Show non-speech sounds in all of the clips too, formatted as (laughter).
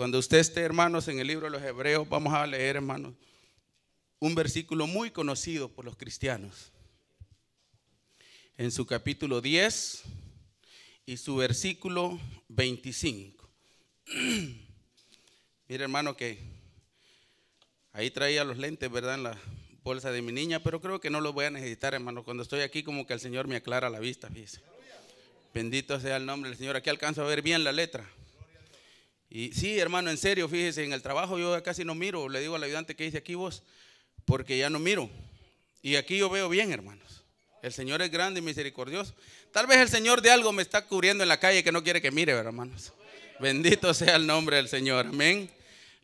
Cuando usted esté, hermanos, en el libro de los Hebreos, vamos a leer, hermanos, un versículo muy conocido por los cristianos. En su capítulo 10 y su versículo 25. (clears throat) Mire, hermano, que ahí traía los lentes, ¿verdad? En la bolsa de mi niña, pero creo que no los voy a necesitar, hermano. Cuando estoy aquí, como que el Señor me aclara la vista, fíjese. Bendito sea el nombre del Señor. Aquí alcanzo a ver bien la letra. Y sí, hermano, en serio, fíjese, en el trabajo yo casi no miro, le digo al ayudante que dice aquí vos, porque ya no miro. Y aquí yo veo bien, hermanos. El Señor es grande y misericordioso. Tal vez el Señor de algo me está cubriendo en la calle que no quiere que mire, hermanos. Bendito sea el nombre del Señor. Amén.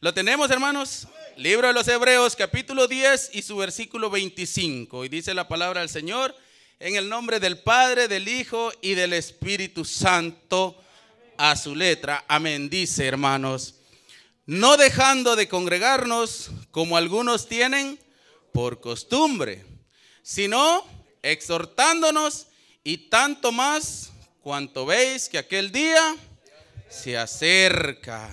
Lo tenemos, hermanos. Libro de los Hebreos, capítulo 10 y su versículo 25. Y dice la palabra del Señor, en el nombre del Padre, del Hijo y del Espíritu Santo a su letra. Amén, dice hermanos. No dejando de congregarnos como algunos tienen por costumbre, sino exhortándonos y tanto más cuanto veis que aquel día se acerca.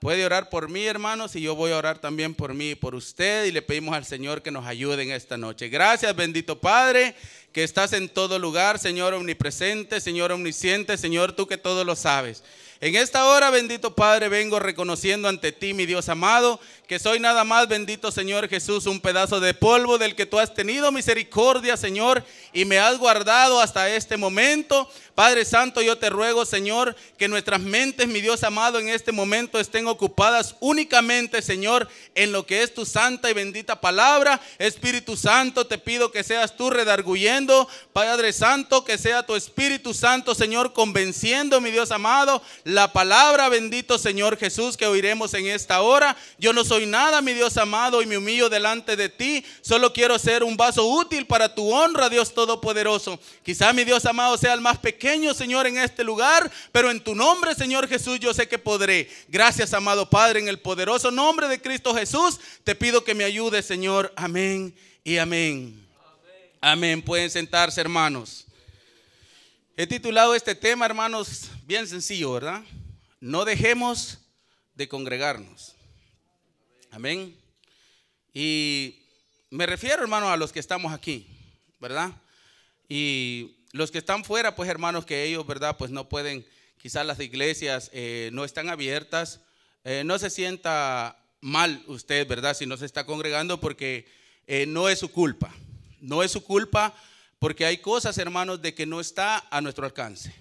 Puede orar por mí, hermanos, y yo voy a orar también por mí y por usted. Y le pedimos al Señor que nos ayude en esta noche. Gracias, bendito Padre que estás en todo lugar, Señor omnipresente, Señor omnisciente, Señor tú que todo lo sabes. En esta hora, bendito Padre, vengo reconociendo ante ti, mi Dios amado, que soy nada más, bendito Señor Jesús, un pedazo de polvo del que tú has tenido misericordia, Señor, y me has guardado hasta este momento. Padre Santo, yo te ruego, Señor, que nuestras mentes, mi Dios amado, en este momento estén ocupadas únicamente, Señor, en lo que es tu santa y bendita palabra. Espíritu Santo, te pido que seas tú redarguyendo, Padre Santo, que sea tu Espíritu Santo, Señor, convenciendo, mi Dios amado, la palabra, bendito Señor Jesús, que oiremos en esta hora. Yo no soy nada, mi Dios amado, y me humillo delante de ti. Solo quiero ser un vaso útil para tu honra, Dios Todopoderoso. Quizá mi Dios amado sea el más pequeño, Señor, en este lugar, pero en tu nombre, Señor Jesús, yo sé que podré. Gracias, amado Padre, en el poderoso nombre de Cristo Jesús, te pido que me ayudes, Señor. Amén y Amén. amén. Pueden sentarse, hermanos. He titulado este tema, hermanos, bien sencillo, ¿verdad? No dejemos de congregarnos. Amén. Y me refiero, hermanos, a los que estamos aquí, ¿verdad? Y los que están fuera, pues, hermanos, que ellos, ¿verdad? Pues no pueden, quizás las iglesias eh, no están abiertas. Eh, no se sienta mal usted, ¿verdad? Si no se está congregando, porque eh, no es su culpa. No es su culpa porque hay cosas, hermanos, de que no está a nuestro alcance.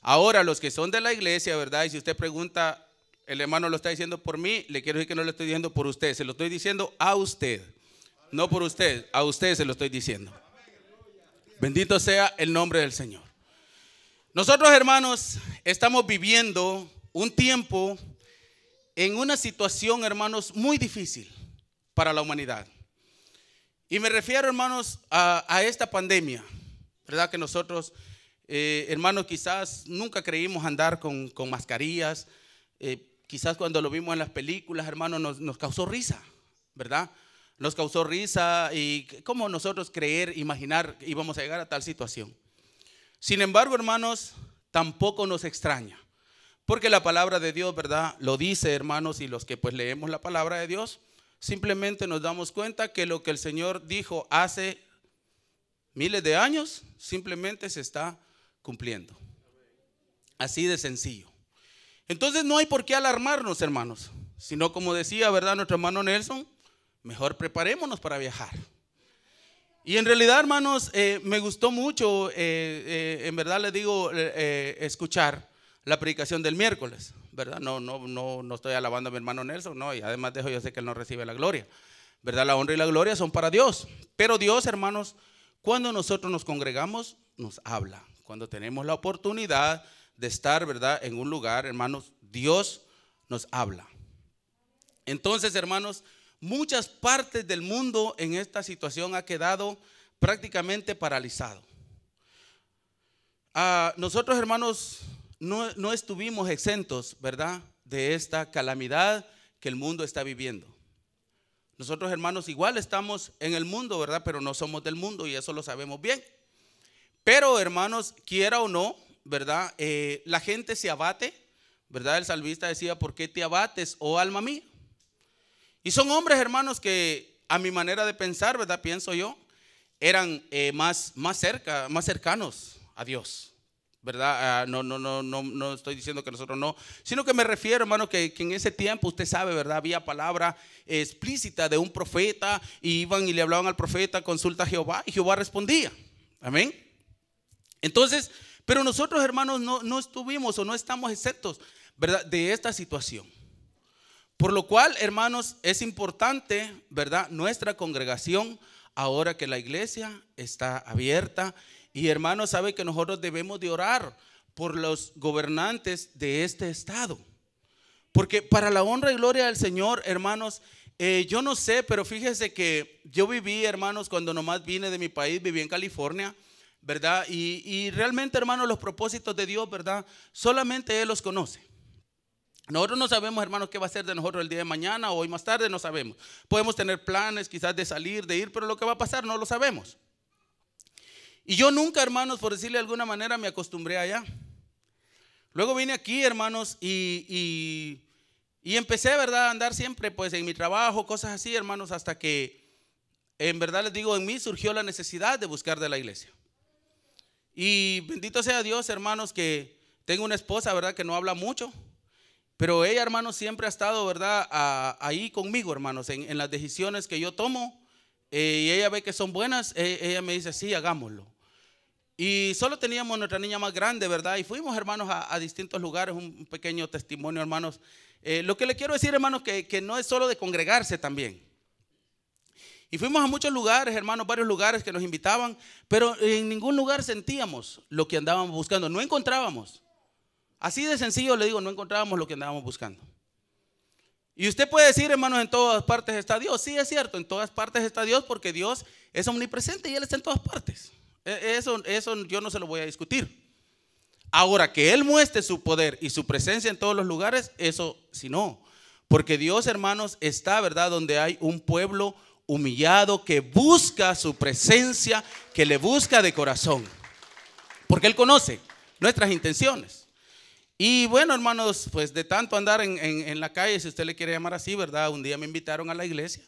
Ahora, los que son de la iglesia, ¿verdad? Y si usted pregunta, el hermano lo está diciendo por mí, le quiero decir que no lo estoy diciendo por usted, se lo estoy diciendo a usted. No por usted, a usted se lo estoy diciendo. Bendito sea el nombre del Señor. Nosotros, hermanos, estamos viviendo un tiempo en una situación, hermanos, muy difícil para la humanidad. Y me refiero, hermanos, a, esta pandemia, ¿verdad? Que nosotros, eh, hermanos, quizás nunca creímos andar con, mascarillas. Eh, quizás cuando lo vimos en las películas, hermanos, nos, causó risa, ¿verdad? Nos causó risa y cómo nosotros creer, imaginar que íbamos a llegar a tal situación. Sin embargo, hermanos, tampoco nos extraña. Porque la palabra de Dios, ¿verdad? Lo dice, hermanos, y los que pues leemos la palabra de Dios, simplemente nos damos cuenta que lo que el Señor dijo hace miles de años simplemente se está cumpliendo. Así de sencillo. Entonces no hay por qué alarmarnos, hermanos, sino como decía, ¿verdad? Nuestro hermano Nelson, mejor preparémonos para viajar. Y en realidad, hermanos, eh, me gustó mucho, eh, eh, en verdad les digo, escuchar la predicación del miércoles. ¿verdad? No, no, no, no estoy alabando a mi hermano Nelson, no, y además dejo yo sé que él no recibe la gloria, ¿verdad? La honra y la gloria son para Dios, pero Dios, hermanos, cuando nosotros nos congregamos, nos habla. Cuando tenemos la oportunidad de estar, ¿verdad? En un lugar, hermanos, Dios nos habla. Entonces, hermanos, muchas partes del mundo en esta situación ha quedado prácticamente paralizado. Ah, nosotros, hermanos, no, estuvimos exentos, ¿verdad?, de esta calamidad que el mundo está viviendo. Nosotros, hermanos, igual estamos en el mundo, ¿verdad? Pero no somos del mundo y eso lo sabemos bien. Pero, hermanos, quiera o no, ¿verdad? Eh, la gente se abate, ¿verdad? El salvista decía, ¿por qué te abates, oh alma mía? Y son hombres, hermanos, que a mi manera de pensar, ¿verdad? Pienso yo, eran eh, más, más cerca, más cercanos a Dios. ¿verdad? no, no, no, no, no estoy diciendo que nosotros no, sino que me refiero, hermano, que, en ese tiempo, usted sabe, ¿verdad? Había palabra explícita de un profeta y iban y le hablaban al profeta, consulta a Jehová y Jehová respondía. Amén. Entonces, pero nosotros, hermanos, no, estuvimos o no estamos exceptos, ¿verdad? De esta situación. Por lo cual, hermanos, es importante, ¿verdad? Nuestra congregación, ahora que la iglesia está abierta y hermanos, sabe que nosotros debemos de orar por los gobernantes de este estado. Porque para la honra y gloria del Señor, hermanos, eh, yo no sé, pero fíjese que yo viví, hermanos, cuando nomás vine de mi país, viví en California, ¿verdad? Y, y realmente, hermanos, los propósitos de Dios, ¿verdad? Solamente Él los conoce. Nosotros no sabemos, hermanos, qué va a ser de nosotros el día de mañana o hoy más tarde, no sabemos. Podemos tener planes quizás de salir, de ir, pero lo que va a pasar no lo sabemos. Y yo nunca, hermanos, por decirle de alguna manera, me acostumbré allá. Luego vine aquí, hermanos, y, y, y, empecé, ¿verdad?, a andar siempre, pues, en mi trabajo, cosas así, hermanos, hasta que, en verdad les digo, en mí surgió la necesidad de buscar de la iglesia. Y bendito sea Dios, hermanos, que tengo una esposa, ¿verdad?, que no habla mucho, pero ella, hermanos, siempre ha estado, ¿verdad?, ahí conmigo, hermanos, en, las decisiones que yo tomo, eh, y ella ve que son buenas, e, ella me dice, sí, hagámoslo. Y solo teníamos nuestra niña más grande, ¿verdad? Y fuimos, hermanos, a, distintos lugares, un pequeño testimonio, hermanos. Eh, lo que le quiero decir, hermanos, que, que no es solo de congregarse también. Y fuimos a muchos lugares, hermanos, varios lugares que nos invitaban, pero en ningún lugar sentíamos lo que andábamos buscando, no encontrábamos. Así de sencillo le digo, no encontrábamos lo que andábamos buscando. Y usted puede decir, hermanos, en todas partes está Dios. Sí, es cierto, en todas partes está Dios porque Dios es omnipresente y Él está en todas partes. E, eso, eso yo no se lo voy a discutir. Ahora, que Él muestre su poder y su presencia en todos los lugares, eso si no. Porque Dios, hermanos, está, ¿verdad?, donde hay un pueblo humillado que busca su presencia, que le busca de corazón. Porque Él conoce nuestras intenciones. Y bueno, hermanos, pues de tanto andar en, en la calle, si usted le quiere llamar así, ¿verdad? Un día me invitaron a la iglesia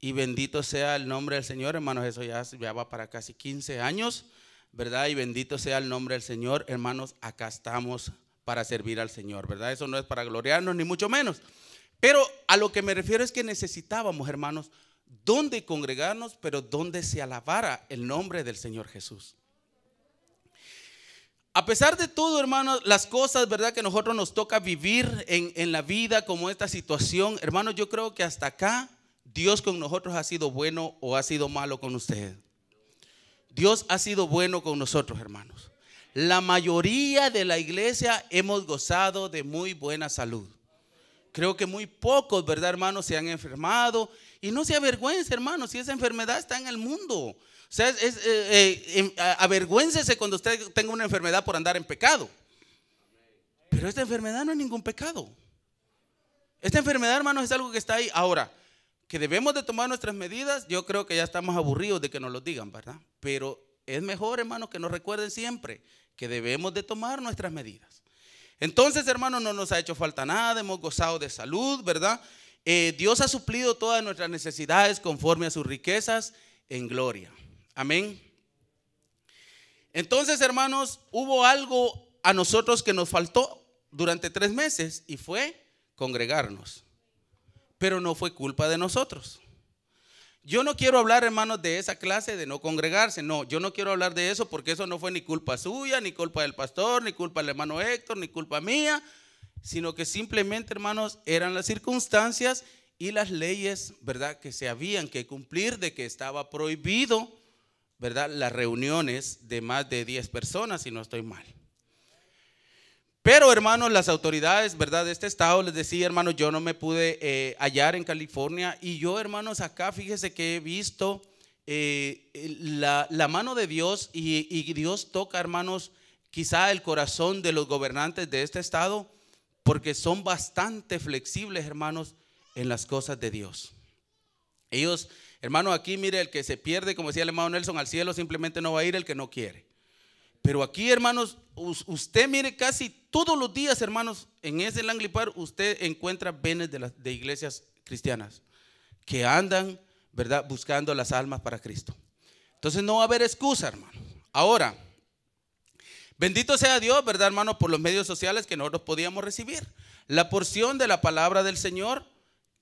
y bendito sea el nombre del Señor, hermanos, eso ya, ya va para casi 15 años, ¿verdad? Y bendito sea el nombre del Señor, hermanos, acá estamos para servir al Señor, ¿verdad? Eso no es para gloriarnos, ni mucho menos. Pero a lo que me refiero es que necesitábamos, hermanos, dónde congregarnos, pero dónde se alabara el nombre del Señor Jesús. A pesar de todo, hermanos, las cosas, ¿verdad? Que nosotros nos toca vivir en, en la vida como esta situación, hermanos, yo creo que hasta acá Dios con nosotros ha sido bueno o ha sido malo con ustedes. Dios ha sido bueno con nosotros, hermanos. La mayoría de la iglesia hemos gozado de muy buena salud. Creo que muy pocos, ¿verdad, hermanos? Se han enfermado. Y no se avergüence, hermanos, si esa enfermedad está en el mundo. O sea, eh, eh, em, cuando usted tenga una enfermedad por andar en pecado. Pero esta enfermedad no es ningún pecado. Esta enfermedad, hermanos, es algo que está ahí. Ahora, que debemos de tomar nuestras medidas, yo creo que ya estamos aburridos de que nos lo digan, ¿verdad? Pero es mejor, hermano, que nos recuerden siempre que debemos de tomar nuestras medidas. Entonces, hermano, no nos ha hecho falta nada, hemos gozado de salud, ¿verdad? Eh, Dios ha suplido todas nuestras necesidades conforme a sus riquezas en gloria. Amén. Entonces, hermanos, hubo algo a nosotros que nos faltó durante tres meses y fue congregarnos pero no fue culpa de nosotros. Yo no quiero hablar, hermanos, de esa clase de no congregarse. No, yo no quiero hablar de eso porque eso no fue ni culpa suya, ni culpa del pastor, ni culpa del hermano Héctor, ni culpa mía, sino que simplemente, hermanos, eran las circunstancias y las leyes, ¿verdad?, que se habían que cumplir de que estaba prohibido, ¿verdad?, las reuniones de más de 10 personas, si no estoy mal. Pero hermanos, las autoridades, ¿verdad? De este estado les decía, hermanos, yo no me pude eh, hallar en California y yo, hermanos, acá fíjese que he visto eh, la, mano de Dios y, y, Dios toca, hermanos, quizá el corazón de los gobernantes de este estado porque son bastante flexibles, hermanos, en las cosas de Dios. Ellos, hermanos, aquí mire, el que se pierde, como decía el hermano Nelson, al cielo simplemente no va a ir el que no quiere. Pero aquí, hermanos, usted mire casi todos los días, hermanos, en ese Langlipar usted encuentra venes de, iglesias cristianas que andan, ¿verdad?, buscando las almas para Cristo. Entonces no va a haber excusa, hermano. Ahora, bendito sea Dios, ¿verdad, hermano, por los medios sociales que nosotros podíamos recibir? La porción de la palabra del Señor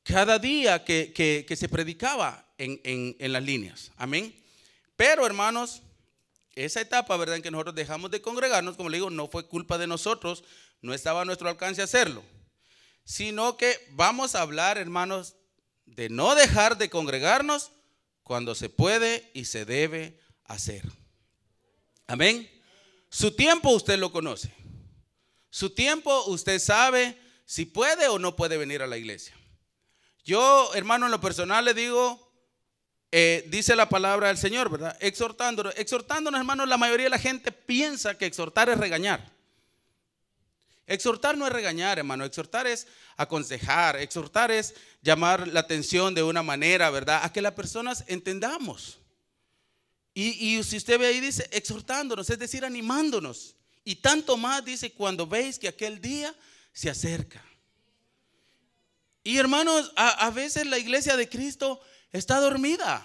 cada día que, se predicaba en las líneas. Amén. Pero, hermanos, esa etapa, ¿verdad?, en que nosotros dejamos de congregarnos, como le digo, no fue culpa de nosotros, no estaba a nuestro alcance hacerlo, sino que vamos a hablar, hermanos, de no dejar de congregarnos cuando se puede y se debe hacer. Amén. Su tiempo usted lo conoce. Su tiempo usted sabe si puede o no puede venir a la iglesia. Yo, hermano, en lo personal le digo, eh, dice la palabra del Señor, ¿verdad? Exhortándonos. Exhortándonos, hermanos, la mayoría de la gente piensa que exhortar es regañar. Exhortar no es regañar, hermano. Exhortar es aconsejar. Exhortar es llamar la atención de una manera, ¿verdad? A que las personas entendamos. Y, si usted ve ahí, dice exhortándonos, es decir, animándonos. Y tanto más dice cuando veis que aquel día se acerca. Y hermanos, a, a veces la iglesia de Cristo está dormida.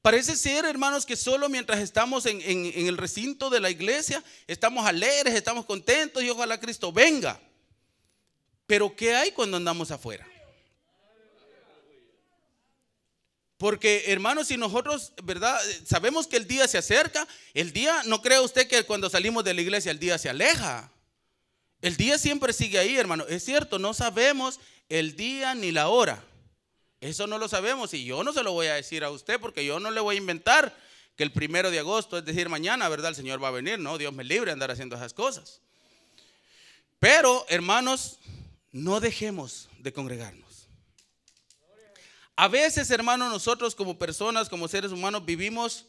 Parece ser, hermanos, que solo mientras estamos en, el recinto de la iglesia, estamos alegres, estamos contentos y ojalá Cristo venga. Pero ¿qué hay cuando andamos afuera? Porque, hermanos, si nosotros, ¿verdad? Sabemos que el día se acerca, el día, no crea usted que cuando salimos de la iglesia el día se aleja. El día siempre sigue ahí, hermano. Es cierto, no sabemos el día ni la hora. Eso no lo sabemos y yo no se lo voy a decir a usted porque yo no le voy a inventar que el primero de agosto, es decir, mañana, ¿verdad? El Señor va a venir, ¿no? Dios me libre de andar haciendo esas cosas. Pero, hermanos, no dejemos de congregarnos. A veces, hermanos, nosotros como personas, como seres humanos, vivimos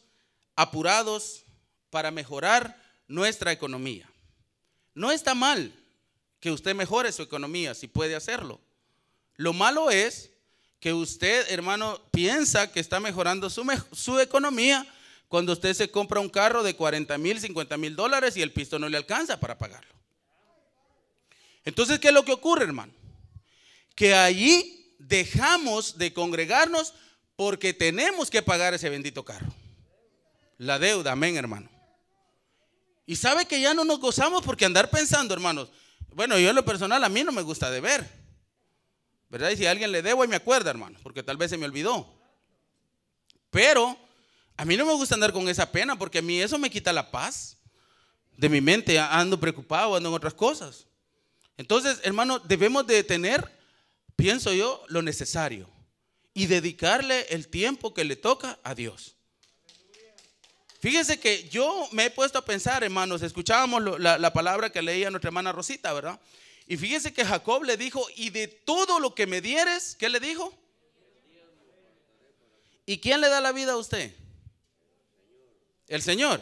apurados para mejorar nuestra economía. No está mal que usted mejore su economía si puede hacerlo. Lo malo es que usted, hermano, piensa que está mejorando su, su economía cuando usted se compra un carro de 40 mil, 50 mil dólares y el pisto no le alcanza para pagarlo. Entonces, ¿qué es lo que ocurre, hermano? Que allí dejamos de congregarnos porque tenemos que pagar ese bendito carro. La deuda, amén, hermano. Y sabe que ya no nos gozamos porque andar pensando, hermanos, bueno, yo en lo personal a mí no me gusta de ver. ¿Verdad? Y si a alguien le debo, y me acuerda, hermano, porque tal vez se me olvidó. Pero a mí no me gusta andar con esa pena, porque a mí eso me quita la paz de mi mente. Ando preocupado, ando en otras cosas. Entonces, hermano, debemos de tener, pienso yo, lo necesario y dedicarle el tiempo que le toca a Dios. Fíjese que yo me he puesto a pensar, hermanos, escuchábamos la, la palabra que leía nuestra hermana Rosita, ¿verdad? Y fíjese que Jacob le dijo, y de todo lo que me dieres, ¿qué le dijo? ¿Y quién le da la vida a usted? El Señor.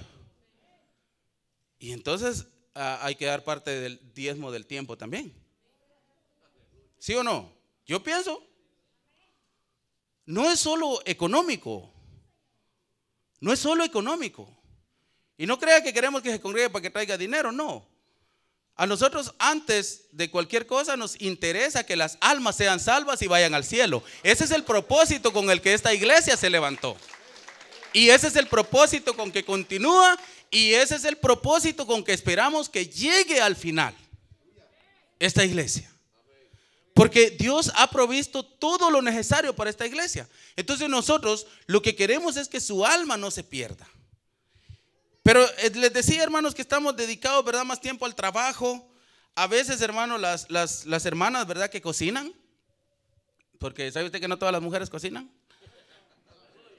Y entonces ah, hay que dar parte del diezmo del tiempo también. ¿Sí o no? Yo pienso. No es solo económico. No es solo económico. Y no crea que queremos que se congregue para que traiga dinero, no. A nosotros antes de cualquier cosa nos interesa que las almas sean salvas y vayan al cielo. Ese es el propósito con el que esta iglesia se levantó. Y ese es el propósito con que continúa y ese es el propósito con que esperamos que llegue al final esta iglesia. Porque Dios ha provisto todo lo necesario para esta iglesia. Entonces nosotros lo que queremos es que su alma no se pierda. Pero eh, les decía, hermanos, que estamos dedicados, ¿verdad? Más tiempo al trabajo. A veces, hermanos, las, las, hermanas, ¿verdad? Que cocinan. Porque ¿sabe usted que no todas las mujeres cocinan?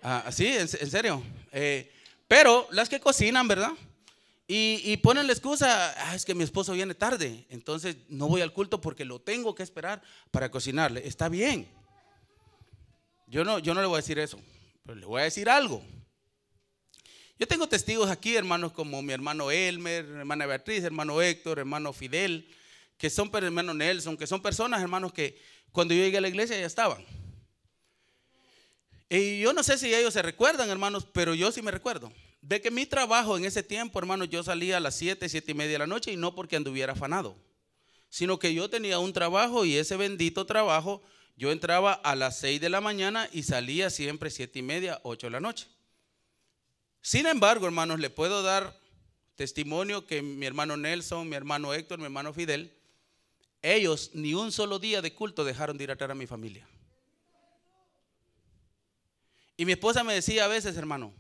Ah, sí, en, serio. Eh, pero las que cocinan, ¿verdad? Y, ponen la excusa, ah, es que mi esposo viene tarde, entonces no voy al culto porque lo tengo que esperar para cocinarle. Está bien. Yo no, yo no le voy a decir eso, pero le voy a decir algo. Yo tengo testigos aquí, hermanos como mi hermano Elmer, hermana Beatriz, hermano Héctor, hermano Fidel, que son hermano Nelson, que son personas, hermanos, que cuando yo llegué a la iglesia ya estaban. Y yo no sé si ellos se recuerdan, hermanos, pero yo sí me recuerdo. De que mi trabajo en ese tiempo, hermanos, yo salía a las 7, 7 y media de la noche y no porque anduviera afanado, sino que yo tenía un trabajo y ese bendito trabajo, yo entraba a las 6 de la mañana y salía siempre siete y media, 8 de la noche. Sin embargo, hermanos, le puedo dar testimonio que mi hermano Nelson, mi hermano Héctor, mi hermano Fidel, ellos ni un solo día de culto dejaron de ir a traer a mi familia. Y mi esposa me decía a veces, hermano,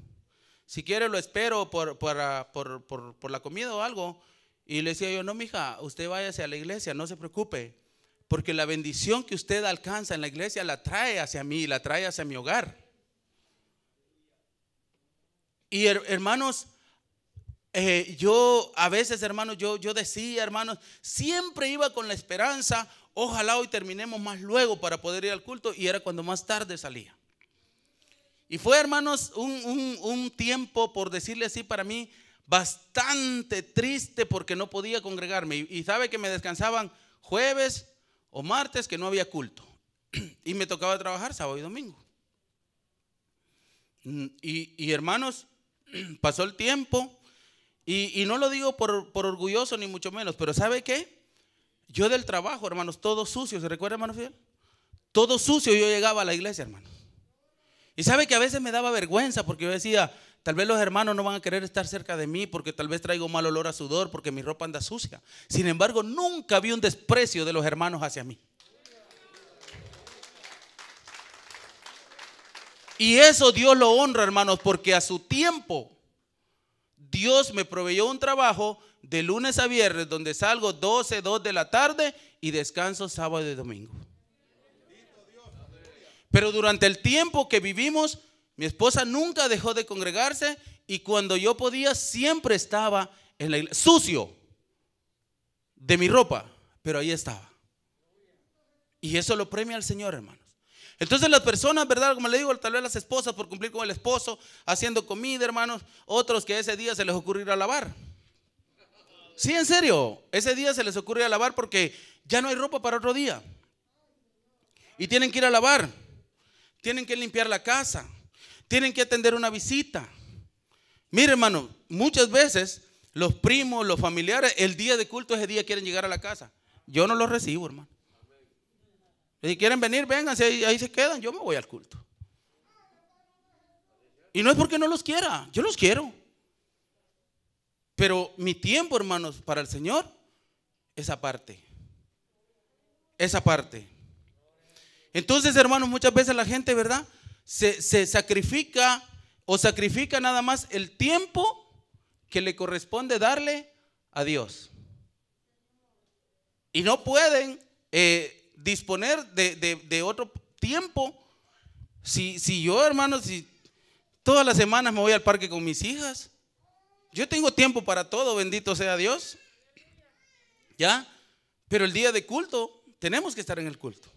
si quiere lo espero por, por, la comida o algo. Y le decía yo, no, mija, usted váyase a la iglesia, no se preocupe, porque la bendición que usted alcanza en la iglesia la trae hacia mí, la trae hacia mi hogar. Y hermanos, eh, yo a veces, hermanos, yo, yo decía, hermanos, siempre iba con la esperanza, ojalá hoy terminemos más luego para poder ir al culto, y era cuando más tarde salía. Y fue, hermanos, un, tiempo, por decirle así, para mí, bastante triste porque no podía congregarme. Y, sabe que me descansaban jueves o martes, que no había culto. (clears throat) Y me tocaba trabajar sábado y domingo. Mm, y, y hermanos, (clears throat) pasó el tiempo y, no lo digo por, orgulloso ni mucho menos, pero ¿sabe qué? Yo del trabajo, hermanos, todo sucio, ¿se recuerda, hermano Fidel? Todo sucio yo llegaba a la iglesia, hermano. Y sabe que a veces me daba vergüenza porque yo decía, tal vez los hermanos no van a querer estar cerca de mí porque tal vez traigo mal olor a sudor porque mi ropa anda sucia. Sin embargo, nunca vi un desprecio de los hermanos hacia mí. Y eso Dios lo honra, hermanos, porque a su tiempo Dios me proveyó un trabajo de lunes a viernes donde salgo 12, 2 de la tarde y descanso sábado y domingo. Pero durante el tiempo que vivimos, mi esposa nunca dejó de congregarse y cuando yo podía siempre estaba en la iglesia, sucio de mi ropa, pero ahí estaba. Y eso lo premia al Señor, hermano. Entonces las personas, ¿verdad? Como le digo, tal vez las esposas por cumplir con el esposo, haciendo comida, hermanos, otros que ese día se les ocurre ir a lavar. Sí, en serio, ese día se les ocurre ir a lavar porque ya no hay ropa para otro día. Y tienen que ir a lavar, tienen que limpiar la casa, tienen que atender una visita. Mire, hermano, muchas veces los primos, los familiares, el día de culto ese día quieren llegar a la casa. Yo no los recibo, hermano. Si quieren venir, vengan. Si ahí se quedan. Yo me voy al culto. Y no es porque no los quiera, yo los quiero. Pero mi tiempo, hermanos, para el Señor, esa parte. Esa parte. Entonces, hermanos, muchas veces la gente, ¿verdad? Se, se sacrifica o sacrifica nada más el tiempo que le corresponde darle a Dios. Y no pueden eh, disponer de, otro tiempo. Si, si yo, hermanos si todas las semanas me voy al parque con mis hijas, yo tengo tiempo para todo, bendito sea Dios. ¿Ya? Pero el día de culto, tenemos que estar en el culto.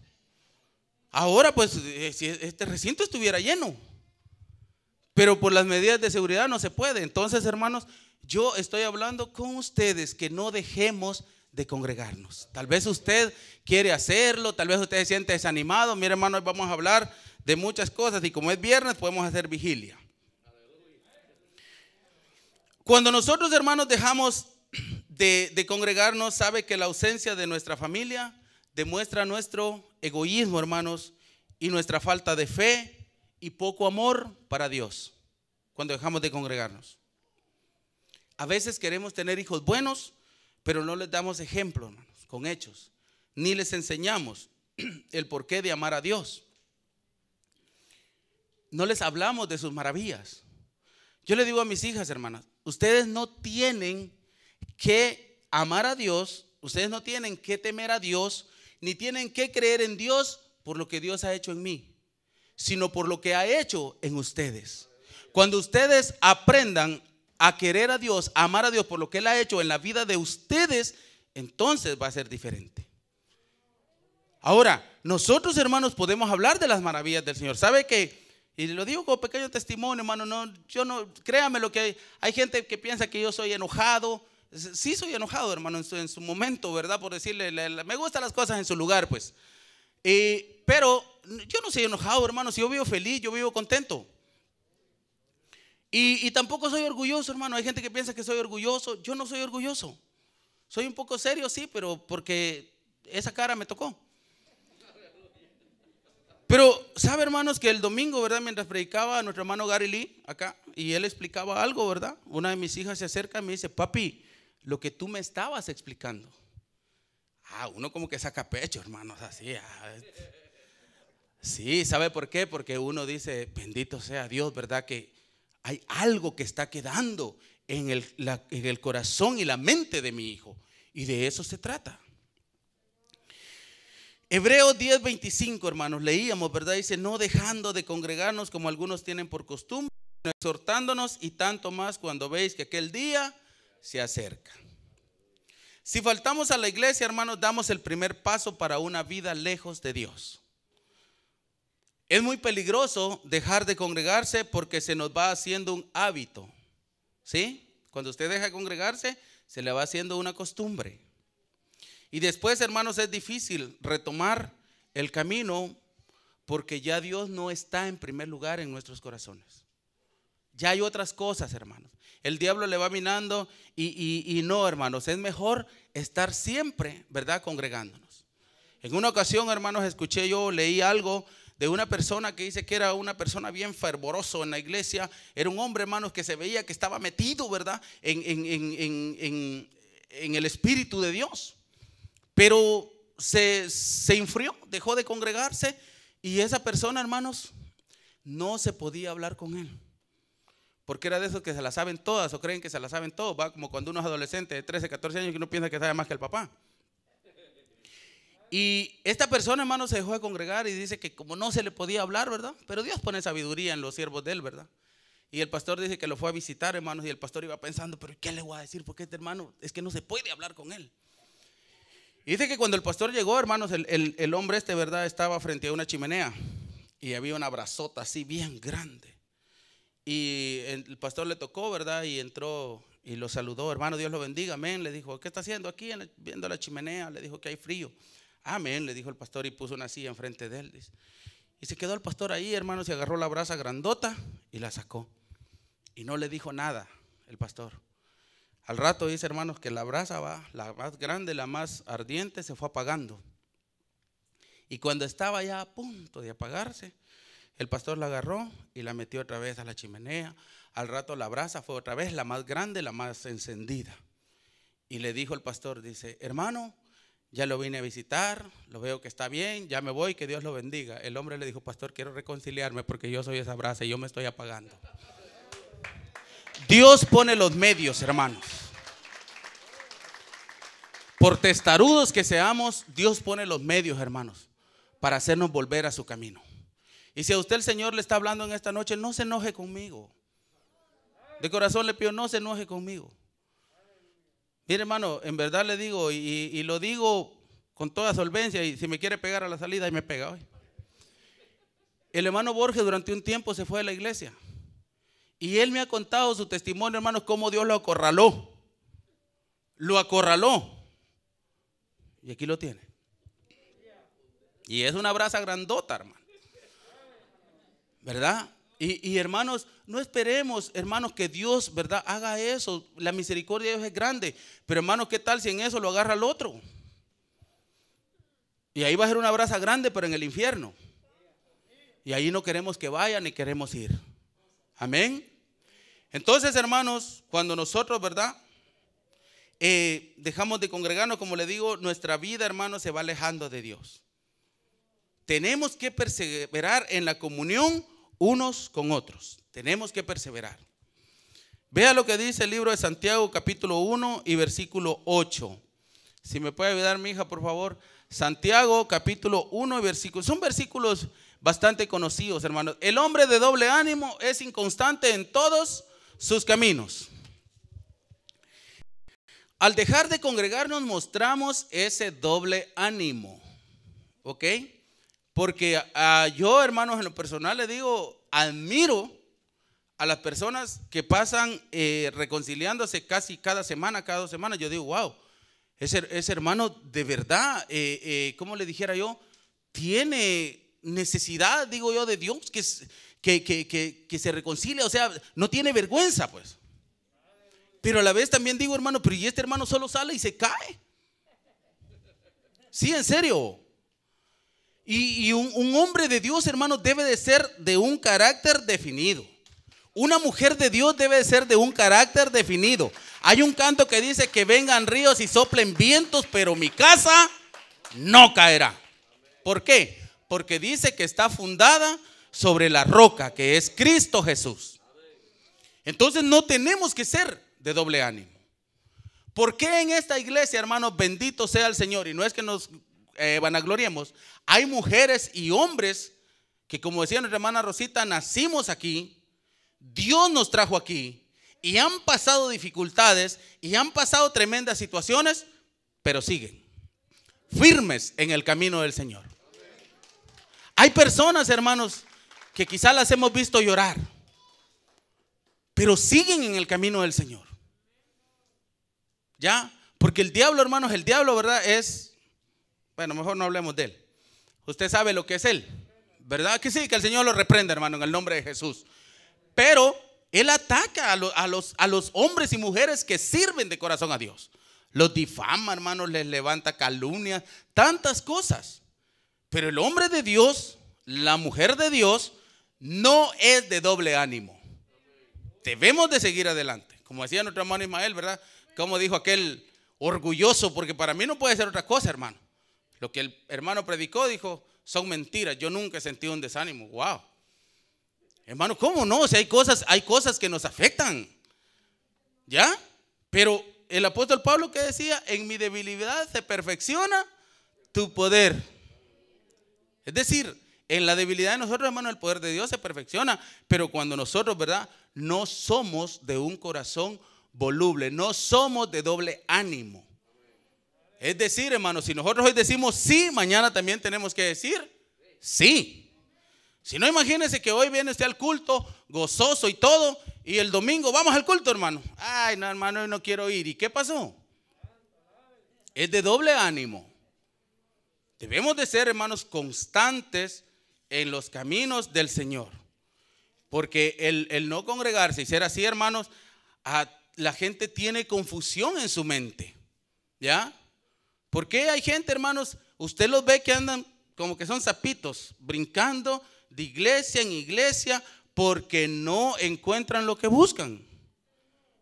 Ahora, pues, eh, si este recinto estuviera lleno, pero por las medidas de seguridad no se puede. Entonces, hermanos, yo estoy hablando con ustedes que no dejemos de congregarnos. Tal vez usted quiere hacerlo, tal vez usted se siente desanimado. Mire, hermano, vamos a hablar de muchas cosas y como es viernes podemos hacer vigilia. Cuando nosotros, hermanos, dejamos de, de congregarnos, sabe que la ausencia de nuestra familia demuestra nuestro egoísmo, hermanos, y nuestra falta de fe y poco amor para Dios cuando dejamos de congregarnos. A veces queremos tener hijos buenos, pero no les damos ejemplo, con hechos, ni les enseñamos (clears throat) el porqué de amar a Dios. No les hablamos de sus maravillas. Yo le digo a mis hijas, hermanas, ustedes no tienen que amar a Dios, ustedes no tienen que temer a Dios, ni tienen que creer en Dios por lo que Dios ha hecho en mí, sino por lo que ha hecho en ustedes. Cuando ustedes aprendan a querer a Dios, amar a Dios por lo que Él ha hecho en la vida de ustedes, entonces va a ser diferente. Ahora, nosotros hermanos podemos hablar de las maravillas del Señor. ¿Sabe qué? Y lo digo como pequeño testimonio, hermano, no, yo no, créame lo que hay, hay gente que piensa que yo soy enojado. Sí soy enojado, hermano, en su, momento, ¿verdad? Por decirle, me gustan las cosas en su lugar, pues. Eh, pero yo no soy enojado, hermano, si yo vivo feliz, yo vivo contento. Y, tampoco soy orgulloso, hermano. Hay gente que piensa que soy orgulloso. Yo no soy orgulloso. Soy un poco serio, sí, pero porque esa cara me tocó. Pero, ¿sabe, hermanos, que el domingo, ¿verdad? Mientras predicaba a nuestro hermano Gary Lee acá, y él explicaba algo, ¿verdad? Una de mis hijas se acerca y me dice, papi, lo que tú me estabas explicando. Ah, uno como que saca pecho, hermanos, así. Ah. Sí, ¿sabe por qué? Porque uno dice, bendito sea Dios, ¿verdad? Que hay algo que está quedando en el, corazón y la mente de mi hijo. Y de eso se trata. Hebreos 10:25, hermanos, leíamos, ¿verdad? Dice, no dejando de congregarnos como algunos tienen por costumbre, exhortándonos y tanto más cuando veis que aquel día se acerca. Si faltamos a la iglesia, hermanos, damos el primer paso para una vida lejos de Dios. Es muy peligroso dejar de congregarse porque se nos va haciendo un hábito. ¿Sí? Cuando usted deja de congregarse, se le va haciendo una costumbre. Y después, hermanos, es difícil retomar el camino porque ya Dios no está en primer lugar en nuestros corazones. Ya hay otras cosas, hermanos. El diablo le va minando y, no, hermanos, es mejor estar siempre, ¿verdad?, congregándonos. En una ocasión, hermanos, escuché yo, leí algo de una persona que dice que era una persona bien fervoroso en la iglesia. Era un hombre, hermanos, que se veía que estaba metido, ¿verdad? En, en, el Espíritu de Dios. Pero se, se enfrió, dejó de congregarse y esa persona, hermanos, no se podía hablar con él. Porque era de esos que se la saben todas o creen que se la saben todos. Va como cuando uno es adolescente de 13, 14 años y no piensa que sabe más que el papá. Y esta persona, hermano, se dejó de congregar y dice que como no se le podía hablar, ¿verdad? Pero Dios pone sabiduría en los siervos de él, ¿verdad? Y el pastor dice que lo fue a visitar, hermanos, y el pastor iba pensando, pero ¿qué le voy a decir? Porque este hermano es que no se puede hablar con él. Y dice que cuando el pastor llegó, hermanos, el, hombre este, ¿verdad? Estaba frente a una chimenea y había una brazota así bien grande. Y el pastor le tocó, ¿verdad? Y entró y lo saludó, hermano, Dios lo bendiga, amén. Le dijo, ¿qué está haciendo aquí viendo la chimenea? Le dijo que hay frío. Amén, le dijo el pastor y puso una silla enfrente de él. Y se quedó el pastor ahí, hermanos, y agarró la brasa grandota y la sacó. Y no le dijo nada el pastor. Al rato dice, hermanos, que la brasa va, la más grande, la más ardiente, se fue apagando. Y cuando estaba ya a punto de apagarse, el pastor la agarró y la metió otra vez a la chimenea. Al rato la brasa fue otra vez la más grande, la más encendida. Y le dijo el pastor, dice, hermano, ya lo vine a visitar, lo veo que está bien, ya me voy, que Dios lo bendiga. El hombre le dijo, pastor, quiero reconciliarme porque yo soy esa brasa y yo me estoy apagando. Dios pone los medios, hermanos. Por testarudos que seamos, Dios pone los medios, hermanos, para hacernos volver a su camino. Y si a usted el Señor le está hablando en esta noche, no se enoje conmigo. De corazón le pido, no se enoje conmigo. Mire, hermano, en verdad le digo, y, lo digo con toda solvencia, y si me quiere pegar a la salida, ahí me pega hoy. El hermano Borges durante un tiempo se fue a la iglesia. Y él me ha contado su testimonio, hermanos, cómo Dios lo acorraló. Lo acorraló. Y aquí lo tiene. Y es una brasa grandota, hermano. ¿Verdad? Y, hermanos, no esperemos, hermanos, que Dios, ¿verdad?, haga eso. La misericordia de Dios es grande. Pero hermanos, ¿qué tal si en eso lo agarra el otro? Y ahí va a ser una brasa grande, pero en el infierno. Y ahí no queremos que vaya ni queremos ir. Amén. Entonces, hermanos, cuando nosotros, ¿verdad? Eh, dejamos de congregarnos, como le digo, nuestra vida, hermanos, se va alejando de Dios. Tenemos que perseverar en la comunión unos con otros. Tenemos que perseverar. Vea lo que dice el libro de Santiago capítulo 1 y versículo 8. Si me puede ayudar mi hija, por favor. Santiago capítulo 1 y versículo. Son versículos bastante conocidos, hermanos. El hombre de doble ánimo es inconstante en todos sus caminos. Al dejar de congregarnos mostramos ese doble ánimo. ¿Ok? Porque yo, hermanos, en lo personal le digo, admiro a las personas que pasan eh, reconciliándose casi cada semana, cada dos semanas. Yo digo, wow, ese, hermano de verdad, eh, eh, como le dijera yo, tiene necesidad, digo yo, de Dios que, que, que, se reconcilie. O sea, no tiene vergüenza, pues. Pero a la vez también digo, hermano, pero y este hermano solo sale y se cae. Sí, en serio. Y, un, hombre de Dios, hermano, debe de ser de un carácter definido. Una mujer de Dios debe de ser de un carácter definido. Hay un canto que dice que vengan ríos y soplen vientos, pero mi casa no caerá. ¿Por qué? Porque dice que está fundada sobre la roca, que es Cristo Jesús. Entonces no tenemos que ser de doble ánimo. ¿Por qué en esta iglesia, hermano, bendito sea el Señor? Y no es que nos eh, Hay mujeres y hombres que, como decía nuestra hermana Rosita, nacimos aquí, Dios nos trajo aquí y han pasado dificultades y han pasado tremendas situaciones, pero siguen firmes en el camino del Señor. Hay personas, hermanos, que quizás las hemos visto llorar, pero siguen en el camino del Señor. ¿Ya? Porque el diablo, hermanos, el diablo, ¿verdad? Es bueno, mejor no hablemos de él. Usted sabe lo que es él. ¿Verdad que sí? Que el Señor lo reprenda, hermano, en el nombre de Jesús. Pero él ataca a los, hombres y mujeres que sirven de corazón a Dios. Los difama, hermano, les levanta calumnias, tantas cosas. Pero el hombre de Dios, la mujer de Dios, no es de doble ánimo. Debemos de seguir adelante. Como decía nuestro hermano Ismael, ¿verdad? Como dijo aquel orgulloso, porque para mí no puede ser otra cosa, hermano. Lo que el hermano predicó dijo, son mentiras. Yo nunca he sentido un desánimo. Wow. Hermano, ¿cómo no? si hay cosas, hay cosas que nos afectan. ¿Ya? Pero el apóstol Pablo que decía, en mi debilidad se perfecciona tu poder. Es decir, en la debilidad de nosotros, hermano, el poder de Dios se perfecciona. Pero cuando nosotros, ¿verdad? No somos de un corazón voluble, no somos de doble ánimo. Es decir, hermanos, si nosotros hoy decimos sí, mañana también tenemos que decir sí. Si no, imagínense que hoy viene usted al culto, gozoso y todo, y el domingo vamos al culto, hermano. Ay, no, hermano, hoy no quiero ir. ¿Y qué pasó? Es de doble ánimo. Debemos de ser, hermanos, constantes en los caminos del Señor. Porque el, no congregarse y ser así, hermanos, la gente tiene confusión en su mente. ¿Ya? ¿Por qué hay gente, hermanos? Usted los ve que andan como que son sapitos, brincando de iglesia en iglesia porque no encuentran lo que buscan.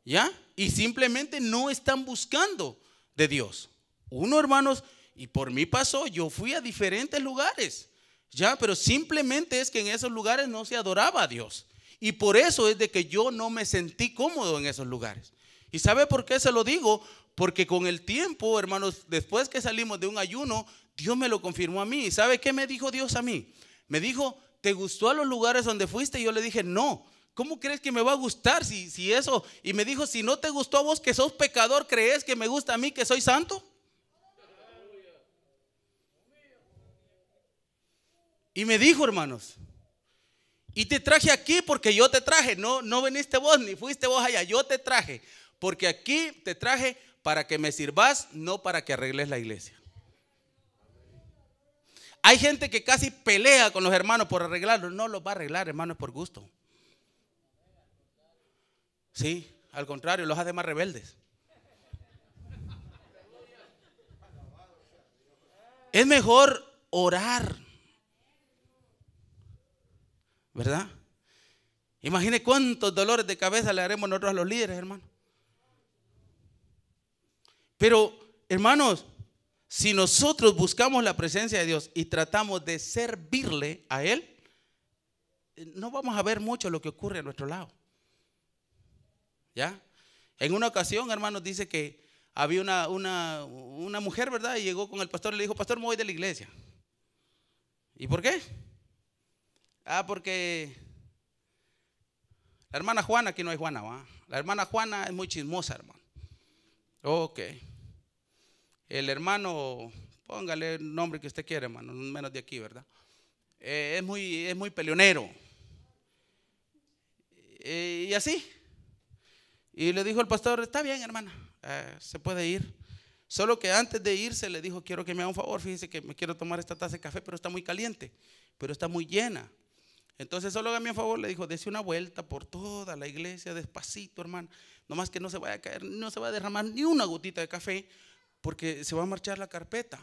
¿Ya? Y simplemente no están buscando de Dios. Uno, hermanos, y por mí pasó, yo fui a diferentes lugares. Ya, pero simplemente es que en esos lugares no se adoraba a Dios. Y por eso es de que yo no me sentí cómodo en esos lugares. ¿Y sabe por qué se lo digo? Porque con el tiempo, hermanos, después que salimos de un ayuno, Dios me lo confirmó a mí. ¿Y sabe qué me dijo Dios a mí? Me dijo, ¿te gustó a los lugares donde fuiste? Y yo le dije, no. ¿Cómo crees que me va a gustar si, si eso? Y me dijo, si no te gustó a vos que sos pecador, ¿crees que me gusta a mí que soy santo? Y me dijo, hermanos, y te traje aquí porque yo te traje, no, no viniste vos ni fuiste vos allá, yo te traje, porque aquí te traje para que me sirvas, no para que arregles la iglesia. Hay gente que casi pelea con los hermanos por arreglarlo. No los va a arreglar, hermanos, por gusto. Sí, al contrario, los hace más rebeldes. Es mejor orar. ¿Verdad? Imagine cuántos dolores de cabeza le haremos nosotros a los líderes, hermano. Pero, hermanos, si nosotros buscamos la presencia de Dios y tratamos de servirle a Él, no vamos a ver mucho lo que ocurre a nuestro lado. ¿Ya? En una ocasión, hermanos, dice que había una, una, mujer, ¿verdad? Y llegó con el pastor y le dijo, pastor, me voy de la iglesia. ¿Y por qué? Ah, porque la hermana Juana, aquí no hay Juana, ¿va? La hermana Juana es muy chismosa, hermano. Ok el hermano, póngale el nombre que usted quiera, hermano, menos de aquí, ¿verdad? Eh, es, muy, es muy peleonero. Eh, y así. Y le dijo el pastor, está bien, hermana, eh, se puede ir. Solo que antes de irse le dijo, quiero que me haga un favor, fíjese que me quiero tomar esta taza de café, pero está muy caliente, pero está muy llena. Entonces solo haga un favor, le dijo, dése una vuelta por toda la iglesia, despacito, hermano, nomás que no se vaya a caer, no se va a derramar ni una gotita de café, porque se va a marchar la carpeta.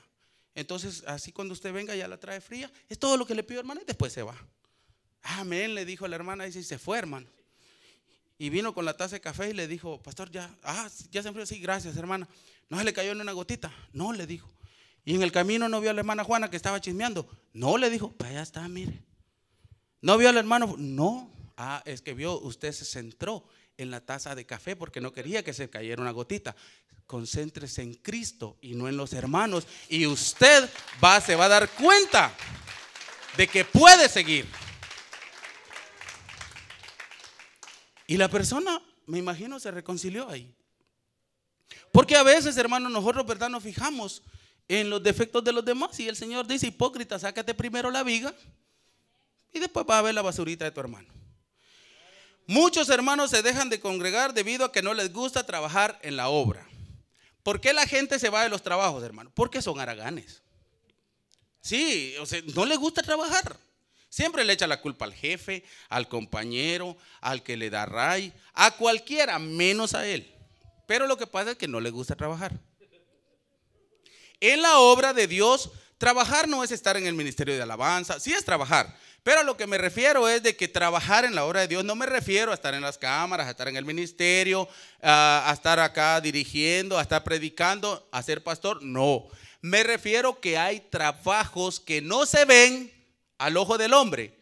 Entonces, así cuando usted venga ya la trae fría. Es todo lo que le pido, hermana, y después se va. Amén, le dijo a la hermana, y se fue, hermano. Y vino con la taza de café y le dijo, pastor, ya, ah, ya se enfrió, sí, gracias, hermana. No se le cayó en una gotita. No, le dijo. Y en el camino no vio a la hermana Juana que estaba chismeando. No, le dijo, pues allá está, mire. No vio al hermano, no. Ah, es que vio, usted se centró en la taza de café porque no quería que se cayera una gotita. Concéntrese en Cristo y no en los hermanos y usted va, se va a dar cuenta de que puede seguir. Y la persona, me imagino, se reconcilió ahí. Porque a veces, hermanos, nosotros, ¿verdad? Nos fijamos en los defectos de los demás y el Señor dice, hipócrita, sácate primero la viga y después va a ver la basurita de tu hermano. Muchos hermanos se dejan de congregar debido a que no les gusta trabajar en la obra. ¿Por qué la gente se va de los trabajos, hermano? Porque son araganes. Sí, o sea, no les gusta trabajar. Siempre le echa la culpa al jefe, al compañero, al que le da ray, a cualquiera, menos a él. Pero lo que pasa es que no le gusta trabajar. En la obra de Dios, trabajar no es estar en el ministerio de alabanza, sí es trabajar, pero a lo que me refiero es de que trabajar en la obra de Dios, no me refiero a estar en las cámaras, a estar en el ministerio, a, estar acá dirigiendo, a estar predicando, a ser pastor, no. Me refiero que hay trabajos que no se ven al ojo del hombre,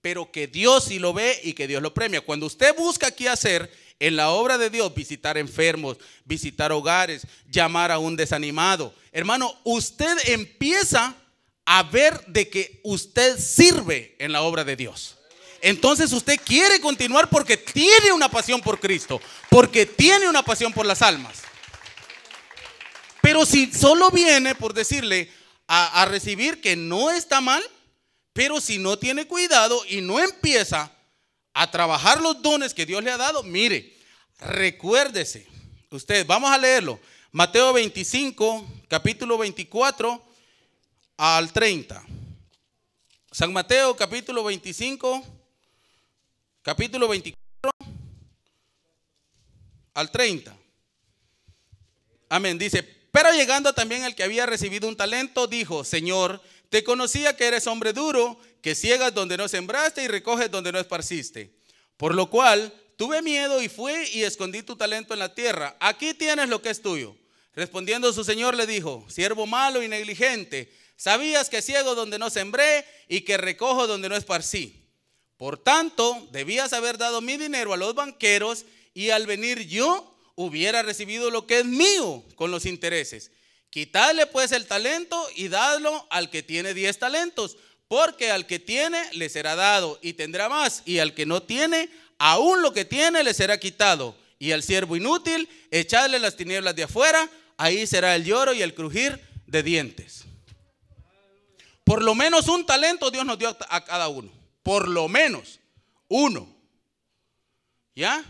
pero que Dios sí lo ve y que Dios lo premia. Cuando usted busca aquí hacer en la obra de Dios, visitar enfermos, visitar hogares, llamar a un desanimado, hermano, usted empieza a ver de que usted sirve en la obra de Dios. Entonces usted quiere continuar porque tiene una pasión por Cristo, porque tiene una pasión por las almas. Pero si solo viene por decirle a, a recibir que no está mal, pero si no tiene cuidado y no empieza a trabajar los dones que Dios le ha dado, mire, recuérdese, usted, vamos a leerlo, Mateo 25, capítulo 24 al 30. San Mateo capítulo 25, capítulo 24 al 30. Amén. Dice, pero llegando también el que había recibido un talento, dijo, Señor, te conocía que eres hombre duro, que ciegas donde no sembraste y recoges donde no esparciste. Por lo cual tuve miedo y fui y escondí tu talento en la tierra. Aquí tienes lo que es tuyo. Respondiendo su señor le dijo, siervo malo y negligente, Sabías que ciego donde no sembré y que recojo donde no esparcí. Por tanto, debías haber dado mi dinero a los banqueros y al venir yo hubiera recibido lo que es mío con los intereses. Quitadle pues el talento y dadlo al que tiene diez talentos, porque al que tiene le será dado y tendrá más, y al que no tiene, aún lo que tiene le será quitado. Y al siervo inútil, echadle las tinieblas de afuera, ahí será el lloro y el crujir de dientes por lo menos un talento Dios nos dio a cada uno. Por lo menos uno. ¿Ya?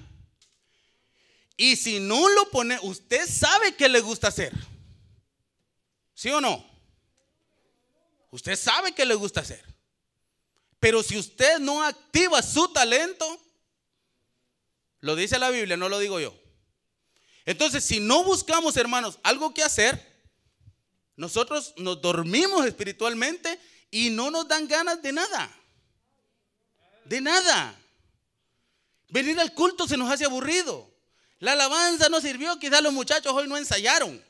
Y si no lo pone, usted sabe qué le gusta hacer. ¿Sí o no? Usted sabe qué le gusta hacer. Pero si usted no activa su talento, lo dice la Biblia, no lo digo yo. Entonces, si no buscamos, hermanos, algo que hacer, nosotros nos dormimos espiritualmente y no nos dan ganas de nada. De nada. Venir al culto se nos hace aburrido. La alabanza no sirvió, quizás los muchachos hoy no ensayaron.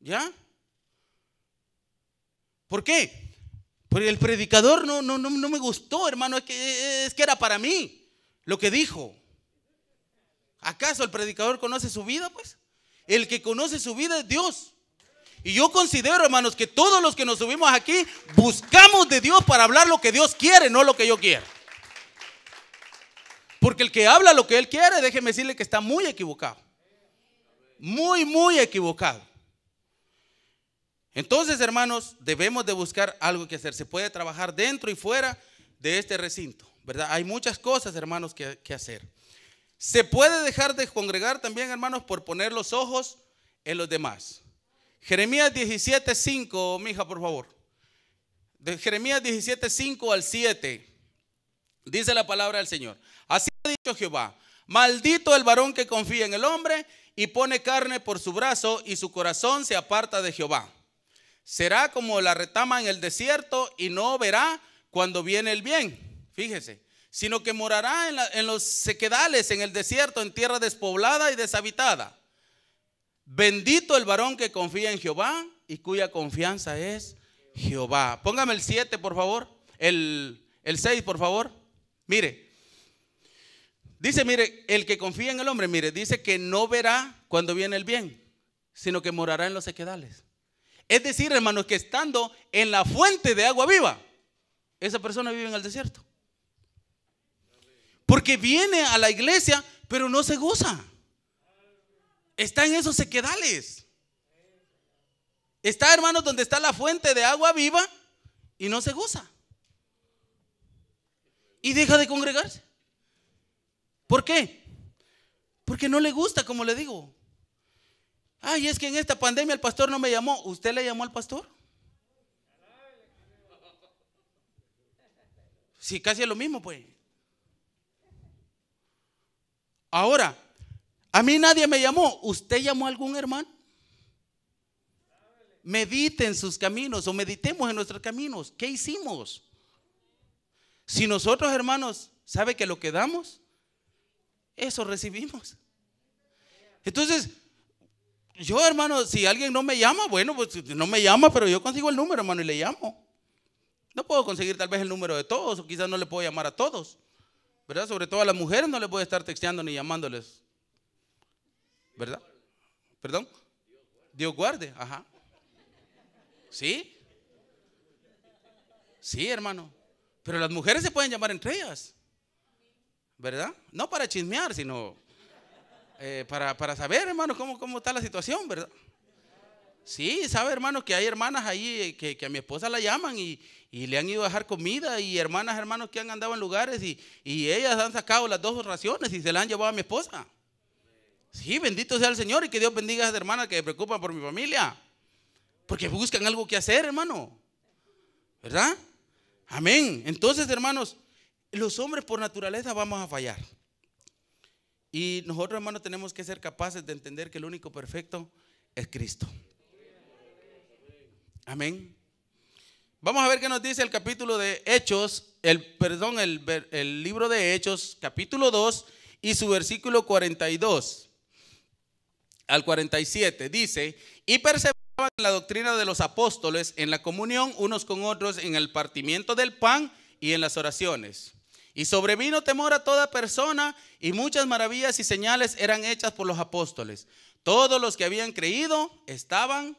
¿Ya? ¿Por qué? Porque el predicador no, no, no, me gustó, hermano, es que, es que era para mí lo que dijo. ¿Acaso el predicador conoce su vida, pues? El que conoce su vida es Dios. Y yo considero, hermanos, que todos los que nos subimos aquí buscamos de Dios para hablar lo que Dios quiere, no lo que yo quiero. Porque el que habla lo que él quiere, déjeme decirle que está muy equivocado. Muy, muy equivocado. Entonces, hermanos, debemos de buscar algo que hacer. Se puede trabajar dentro y fuera de este recinto, ¿verdad? Hay muchas cosas, hermanos, que, que hacer. Se puede dejar de congregar también, hermanos, por poner los ojos en los demás. Jeremías 17, 5, mija, por favor. De Jeremías 17, 5 al 7, dice la palabra del Señor. Así ha dicho Jehová, maldito el varón que confía en el hombre y pone carne por su brazo y su corazón se aparta de Jehová. Será como la retama en el desierto y no verá cuando viene el bien. Fíjese, sino que morará en, los sequedales, en el desierto, en tierra despoblada y deshabitada. Bendito el varón que confía en Jehová y cuya confianza es Jehová. Póngame el 7, por favor. El, el 6, por favor. Mire. Dice, mire, el que confía en el hombre, mire, dice que no verá cuando viene el bien, sino que morará en los sequedales. Es decir, hermanos, que estando en la fuente de agua viva, esa persona vive en el desierto. Porque viene a la iglesia, pero no se goza. Está en esos sequedales. Está, hermanos, donde está la fuente de agua viva y no se goza. Y deja de congregarse. ¿Por qué? Porque no le gusta, como le digo. Ay, es que en esta pandemia el pastor no me llamó. ¿Usted le llamó al pastor? Sí, casi es lo mismo, pues. Ahora, a mí nadie me llamó. ¿Usted llamó a algún hermano? Mediten sus caminos o meditemos en nuestros caminos. ¿Qué hicimos? Si nosotros, hermanos, ¿sabe que lo que damos? Eso recibimos. Entonces, yo, hermano, si alguien no me llama, bueno, pues no me llama, pero yo consigo el número, hermano, y le llamo. No puedo conseguir tal vez el número de todos, o quizás no le puedo llamar a todos. ¿verdad? Sobre todo a las mujeres no les puede estar texteando ni llamándoles, ¿verdad? ¿Perdón? Dios guarde, ajá. ¿Sí? Sí, hermano. Pero las mujeres se pueden llamar entre ellas, ¿verdad? No para chismear, sino eh, para, saber, hermano, cómo, cómo está la situación, ¿verdad? Sí, sabe hermano que hay hermanas ahí eh, que, a mi esposa la llaman y, le han ido a dejar comida y hermanas, hermanos que han andado en lugares y, ellas han sacado las dos raciones y se la han llevado a mi esposa. Sí, bendito sea el Señor y que Dios bendiga a esas hermanas que se preocupan por mi familia. Porque buscan algo que hacer, hermano. ¿Verdad? Amén. Entonces, hermanos, los hombres por naturaleza vamos a fallar. Y nosotros, hermanos, tenemos que ser capaces de entender que el único perfecto es Cristo. Amén. Vamos a ver qué nos dice el capítulo de Hechos, el, perdón, el, el libro de Hechos, capítulo 2 y su versículo 42 al 47. Dice, y perseveraban en la doctrina de los apóstoles, en la comunión unos con otros, en el partimiento del pan y en las oraciones. Y sobrevino temor a toda persona y muchas maravillas y señales eran hechas por los apóstoles. Todos los que habían creído estaban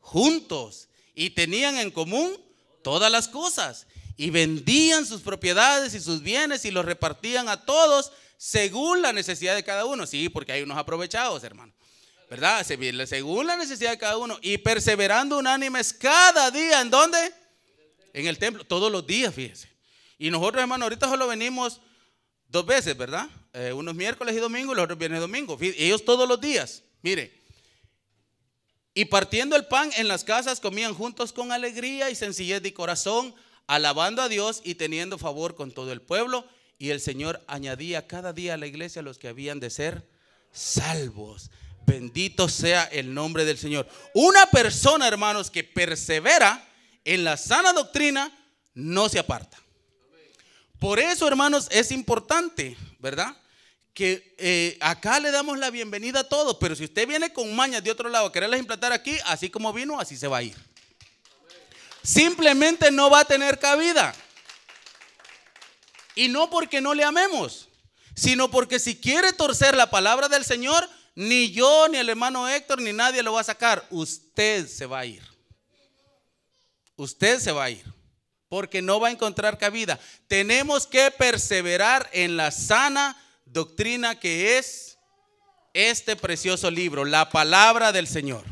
juntos y tenían en común todas las cosas y vendían sus propiedades y sus bienes y los repartían a todos según la necesidad de cada uno. Sí, porque hay unos aprovechados, hermano. ¿Verdad? Según la necesidad de cada uno. Y perseverando unánimes cada día. ¿En dónde? En el templo. Todos los días, fíjese. Y nosotros, hermano, ahorita solo venimos dos veces, ¿verdad? Eh, unos miércoles y domingo y los otros viernes y domingo. Ellos todos los días. Mire, y partiendo el pan en las casas comían juntos con alegría y sencillez de corazón, alabando a Dios y teniendo favor con todo el pueblo. Y el Señor añadía cada día a la iglesia los que habían de ser salvos. Bendito sea el nombre del Señor. Una persona, hermanos, que persevera en la sana doctrina, no se aparta. Por eso, hermanos, es importante, ¿verdad? que eh, acá le damos la bienvenida a todos, pero si usted viene con mañas de otro lado a implantar aquí, así como vino, así se va a ir. Simplemente no va a tener cabida. Y no porque no le amemos, sino porque si quiere torcer la palabra del Señor, ni yo, ni el hermano Héctor, ni nadie lo va a sacar. Usted se va a ir. Usted se va a ir. Porque no va a encontrar cabida. Tenemos que perseverar en la sana Doctrina que es este precioso libro, la palabra del Señor.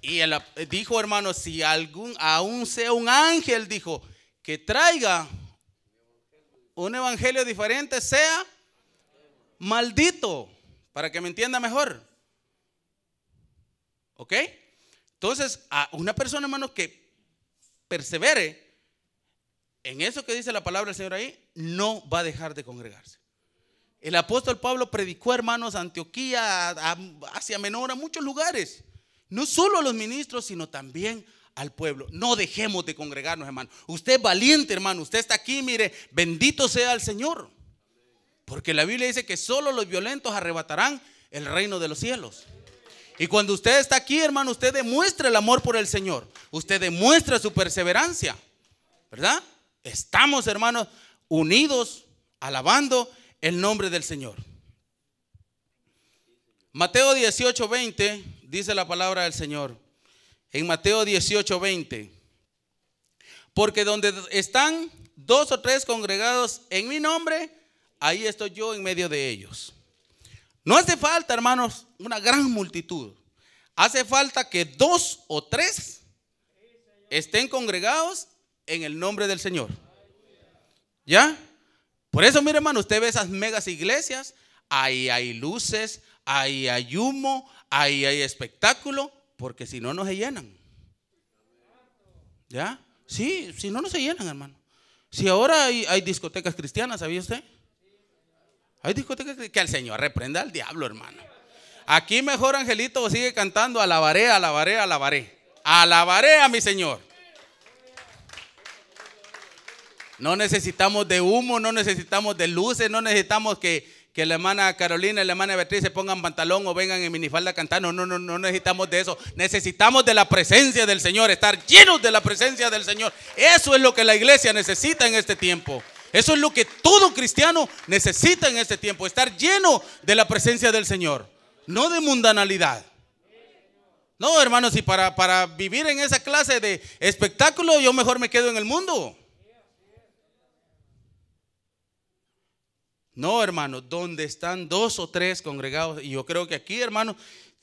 Y él eh, dijo, hermano, si algún, aún sea un ángel, dijo, que traiga un evangelio diferente, sea maldito, para que me entienda mejor. ¿Ok? Entonces, a una persona, hermano, que persevere en eso que dice la palabra del Señor ahí, no va a dejar de congregarse. El apóstol Pablo predicó, hermanos, Antioquía, a, hacia Menor, a muchos lugares. No solo a los ministros, sino también al pueblo. No dejemos de congregarnos, hermano. Usted es valiente, hermano. Usted está aquí, mire, bendito sea el Señor. Porque la Biblia dice que solo los violentos arrebatarán el reino de los cielos. Y cuando usted está aquí, hermano, usted demuestra el amor por el Señor. Usted demuestra su perseverancia. ¿Verdad? Estamos, hermanos, unidos, alabando el nombre del Señor. Mateo 18, 20 dice la palabra del Señor. En Mateo 18, 20. Porque donde están dos o tres congregados en mi nombre, ahí estoy yo en medio de ellos. No hace falta, hermanos, una gran multitud. Hace falta que dos o tres estén congregados en el nombre del Señor. ¿Ya? Por eso, mire hermano, usted ve esas megas iglesias, ahí hay luces, ahí hay humo, ahí hay espectáculo, porque si no, no se llenan. ¿Ya? Sí, si no, no se llenan, hermano. Si ahora hay, discotecas cristianas, ¿sabía usted? Hay discotecas que el Señor reprenda al diablo, hermano. Aquí mejor Angelito sigue cantando, alabaré, alabaré, alabaré. Alabaré a mi Señor. No necesitamos de humo, no necesitamos de luces, no necesitamos que, la hermana Carolina y la hermana Beatriz se pongan pantalón o vengan en minifalda a cantar. No, no, no, necesitamos de eso. Necesitamos de la presencia del Señor, estar llenos de la presencia del Señor. Eso es lo que la iglesia necesita en este tiempo. Eso es lo que todo cristiano necesita en este tiempo, estar lleno de la presencia del Señor, no de mundanalidad. No, hermanos, y para, para vivir en esa clase de espectáculo, yo mejor me quedo en el mundo. No, hermano, donde están dos o tres congregados. Y yo creo que aquí, hermano,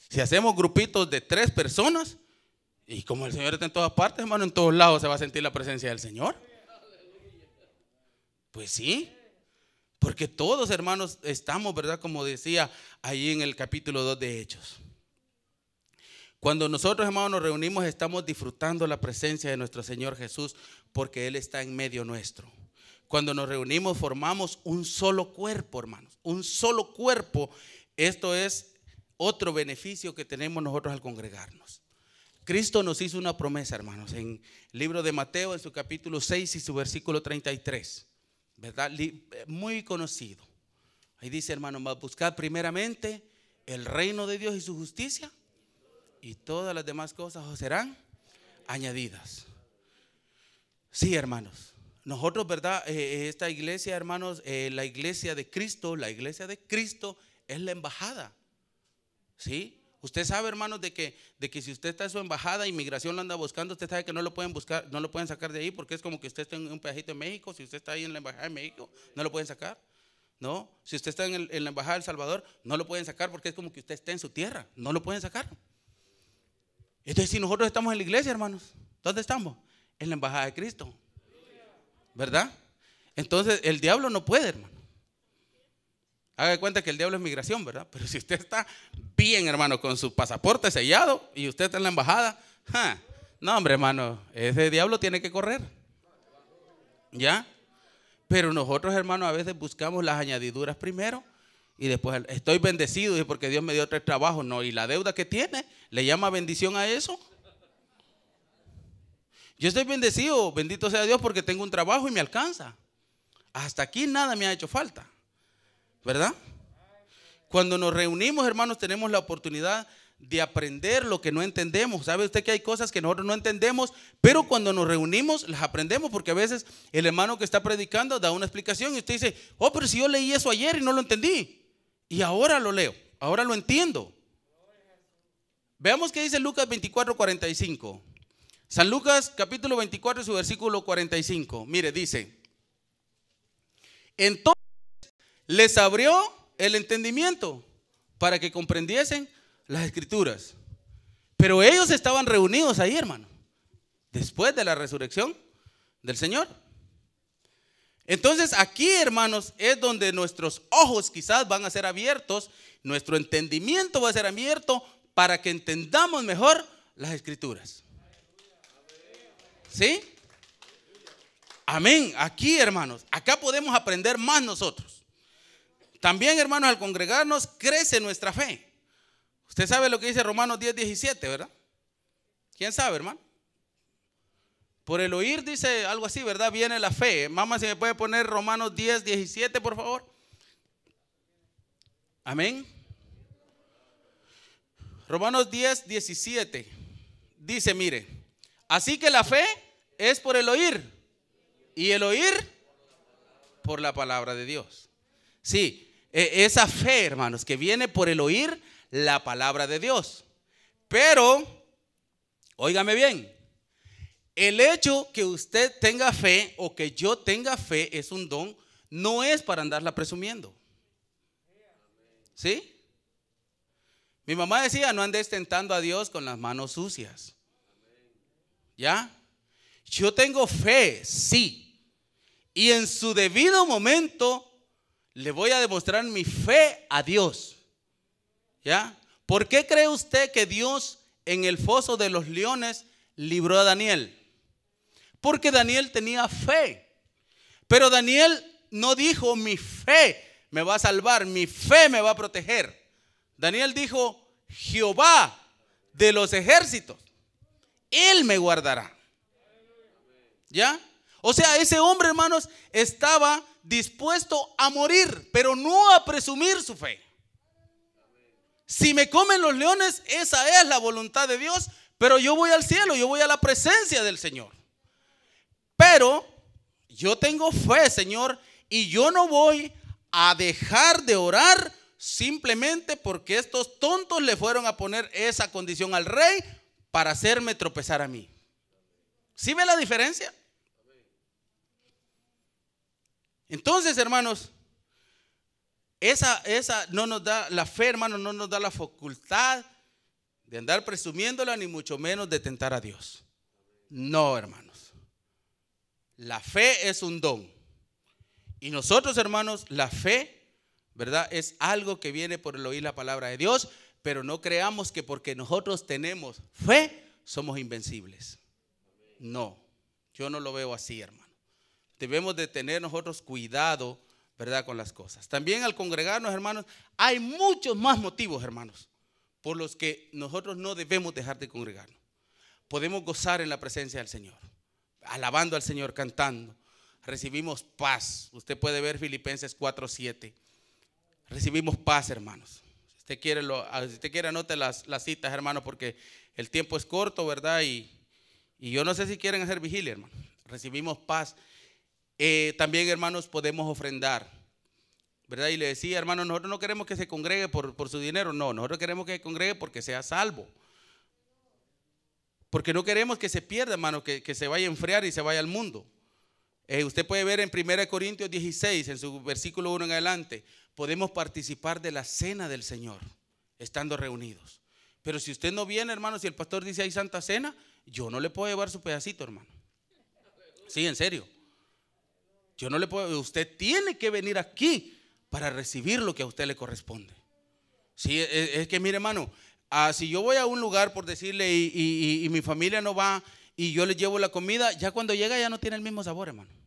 si hacemos grupitos de tres personas, y como el Señor está en todas partes, hermano, en todos lados se va a sentir la presencia del Señor. Pues sí. Porque todos, hermanos, estamos, ¿verdad? Como decía ahí en el capítulo 2 de Hechos. Cuando nosotros, hermanos, nos reunimos, estamos disfrutando la presencia de nuestro Señor Jesús porque Él está en medio nuestro. Cuando nos reunimos formamos un solo cuerpo, hermanos. Un solo cuerpo. Esto es otro beneficio que tenemos nosotros al congregarnos. Cristo nos hizo una promesa, hermanos, en el libro de Mateo, en su capítulo 6 y su versículo 33. ¿Verdad? Eh, muy conocido. Ahí dice, hermanos, buscad primeramente el reino de Dios y su justicia y todas las demás cosas serán añadidas. Sí, hermanos. Nosotros, ¿verdad? Eh, eh, esta iglesia, hermanos, eh, la iglesia de Cristo, la iglesia de Cristo es la embajada. ¿Sí? Usted sabe, hermanos, de que, de que si usted está en su embajada, inmigración lo anda buscando, usted sabe que no lo pueden buscar, no lo pueden sacar de ahí porque es como que usted está en un pedajito de México, si usted está ahí en la embajada de México, no lo pueden sacar. No, si usted está en, en la embajada de Salvador, no lo pueden sacar porque es como que usted está en su tierra, no lo pueden sacar. Entonces, si nosotros estamos en la iglesia, hermanos, ¿dónde estamos? En la embajada de Cristo. ¿Verdad? Entonces el diablo no puede, hermano. Haga de cuenta que el diablo es migración, ¿verdad? Pero si usted está bien, hermano, con su pasaporte sellado y usted está en la embajada, no, hombre, hermano, ese diablo tiene que correr. ¿Ya? Pero nosotros, hermano, a veces buscamos las añadiduras primero y después estoy bendecido y porque Dios me dio tres trabajos, no, y la deuda que tiene, le llama bendición a eso. Yo estoy bendecido, bendito sea Dios, porque tengo un trabajo y me alcanza. Hasta aquí nada me ha hecho falta, ¿verdad? Cuando nos reunimos, hermanos, tenemos la oportunidad de aprender lo que no entendemos. ¿Sabe usted que hay cosas que nosotros no entendemos, pero cuando nos reunimos las aprendemos? Porque a veces el hermano que está predicando da una explicación y usted dice, oh, pero si yo leí eso ayer y no lo entendí. Y ahora lo leo, ahora lo entiendo. Veamos qué dice Lucas 24, 45. San Lucas capítulo 24 su versículo 45. Mire, dice, entonces les abrió el entendimiento para que comprendiesen las escrituras. Pero ellos estaban reunidos ahí, hermano, después de la resurrección del Señor. Entonces aquí, hermanos, es donde nuestros ojos quizás van a ser abiertos, nuestro entendimiento va a ser abierto para que entendamos mejor las escrituras. ¿Sí? Amén. Aquí, hermanos, acá podemos aprender más nosotros. También, hermanos, al congregarnos, crece nuestra fe. Usted sabe lo que dice Romanos 10, 17, ¿verdad? ¿Quién sabe, hermano? Por el oír dice algo así, ¿verdad? Viene la fe. Mamá, si me puede poner Romanos 10, 17, por favor? Amén. Romanos 10, 17. Dice, mire. Así que la fe es por el oír. Y el oír por la palabra de Dios. Sí, e, esa fe, hermanos, que viene por el oír la palabra de Dios. Pero, óigame bien, el hecho que usted tenga fe o que yo tenga fe es un don, no es para andarla presumiendo. ¿Sí? Mi mamá decía, no andes tentando a Dios con las manos sucias. ¿Ya? Yo tengo fe, sí. Y en su debido momento le voy a demostrar mi fe a Dios. ¿Ya? ¿Por qué cree usted que Dios en el foso de los leones libró a Daniel? Porque Daniel tenía fe. Pero Daniel no dijo, mi fe me va a salvar, mi fe me va a proteger. Daniel dijo, Jehová de los ejércitos él me guardará. ¿Ya? O sea, ese hombre, hermanos, estaba dispuesto a morir, pero no a presumir su fe. Si me comen los leones, esa es la voluntad de Dios, pero yo voy al cielo, yo voy a la presencia del Señor. Pero yo tengo fe, Señor, y yo no voy a dejar de orar simplemente porque estos tontos le fueron a poner esa condición al rey para hacerme tropezar a mí. ¿Sí ve la diferencia? Entonces, hermanos, esa, esa no nos da la fe, hermanos no nos da la facultad de andar presumiéndola, ni mucho menos de tentar a Dios. No, hermanos. La fe es un don. Y nosotros, hermanos, la fe, ¿verdad? Es algo que viene por el oír la palabra de Dios, pero no creamos que porque nosotros tenemos fe, somos invencibles. No, yo no lo veo así, hermano. Debemos de tener nosotros cuidado, ¿verdad? Con las cosas. También al congregarnos, hermanos, hay muchos más motivos, hermanos, por los que nosotros no debemos dejar de congregarnos. Podemos gozar en la presencia del Señor, alabando al Señor, cantando. Recibimos paz. Usted puede ver Filipenses 4:7. Recibimos paz, hermanos quiere, lo, ah, si usted quiere anote las, las, citas, hermano, porque el tiempo es corto, ¿verdad? Y, yo no sé si quieren hacer vigilia, hermano. Recibimos paz. Eh, también, hermanos, podemos ofrendar. ¿Verdad? Y le decía, hermano, nosotros no queremos que se congregue por, por su dinero. No, nosotros queremos que se congregue porque sea salvo. Porque no queremos que se pierda, hermano, que se vaya a enfriar y se vaya al mundo. Eh, usted puede ver en 1 Corintios 16, en su versículo 1 en adelante, podemos participar de la cena del Señor estando reunidos. Pero si usted no viene, hermano, si el pastor dice hay santa cena, yo no le puedo llevar su pedacito, hermano. Sí, en serio. Yo no le puedo, usted tiene que venir aquí para recibir lo que a usted le corresponde. Sí, e, e, es, que mire, hermano, ah, si yo voy a un lugar por decirle y mi familia no va y yo le llevo la comida, ya cuando llega ya no tiene el mismo sabor, hermano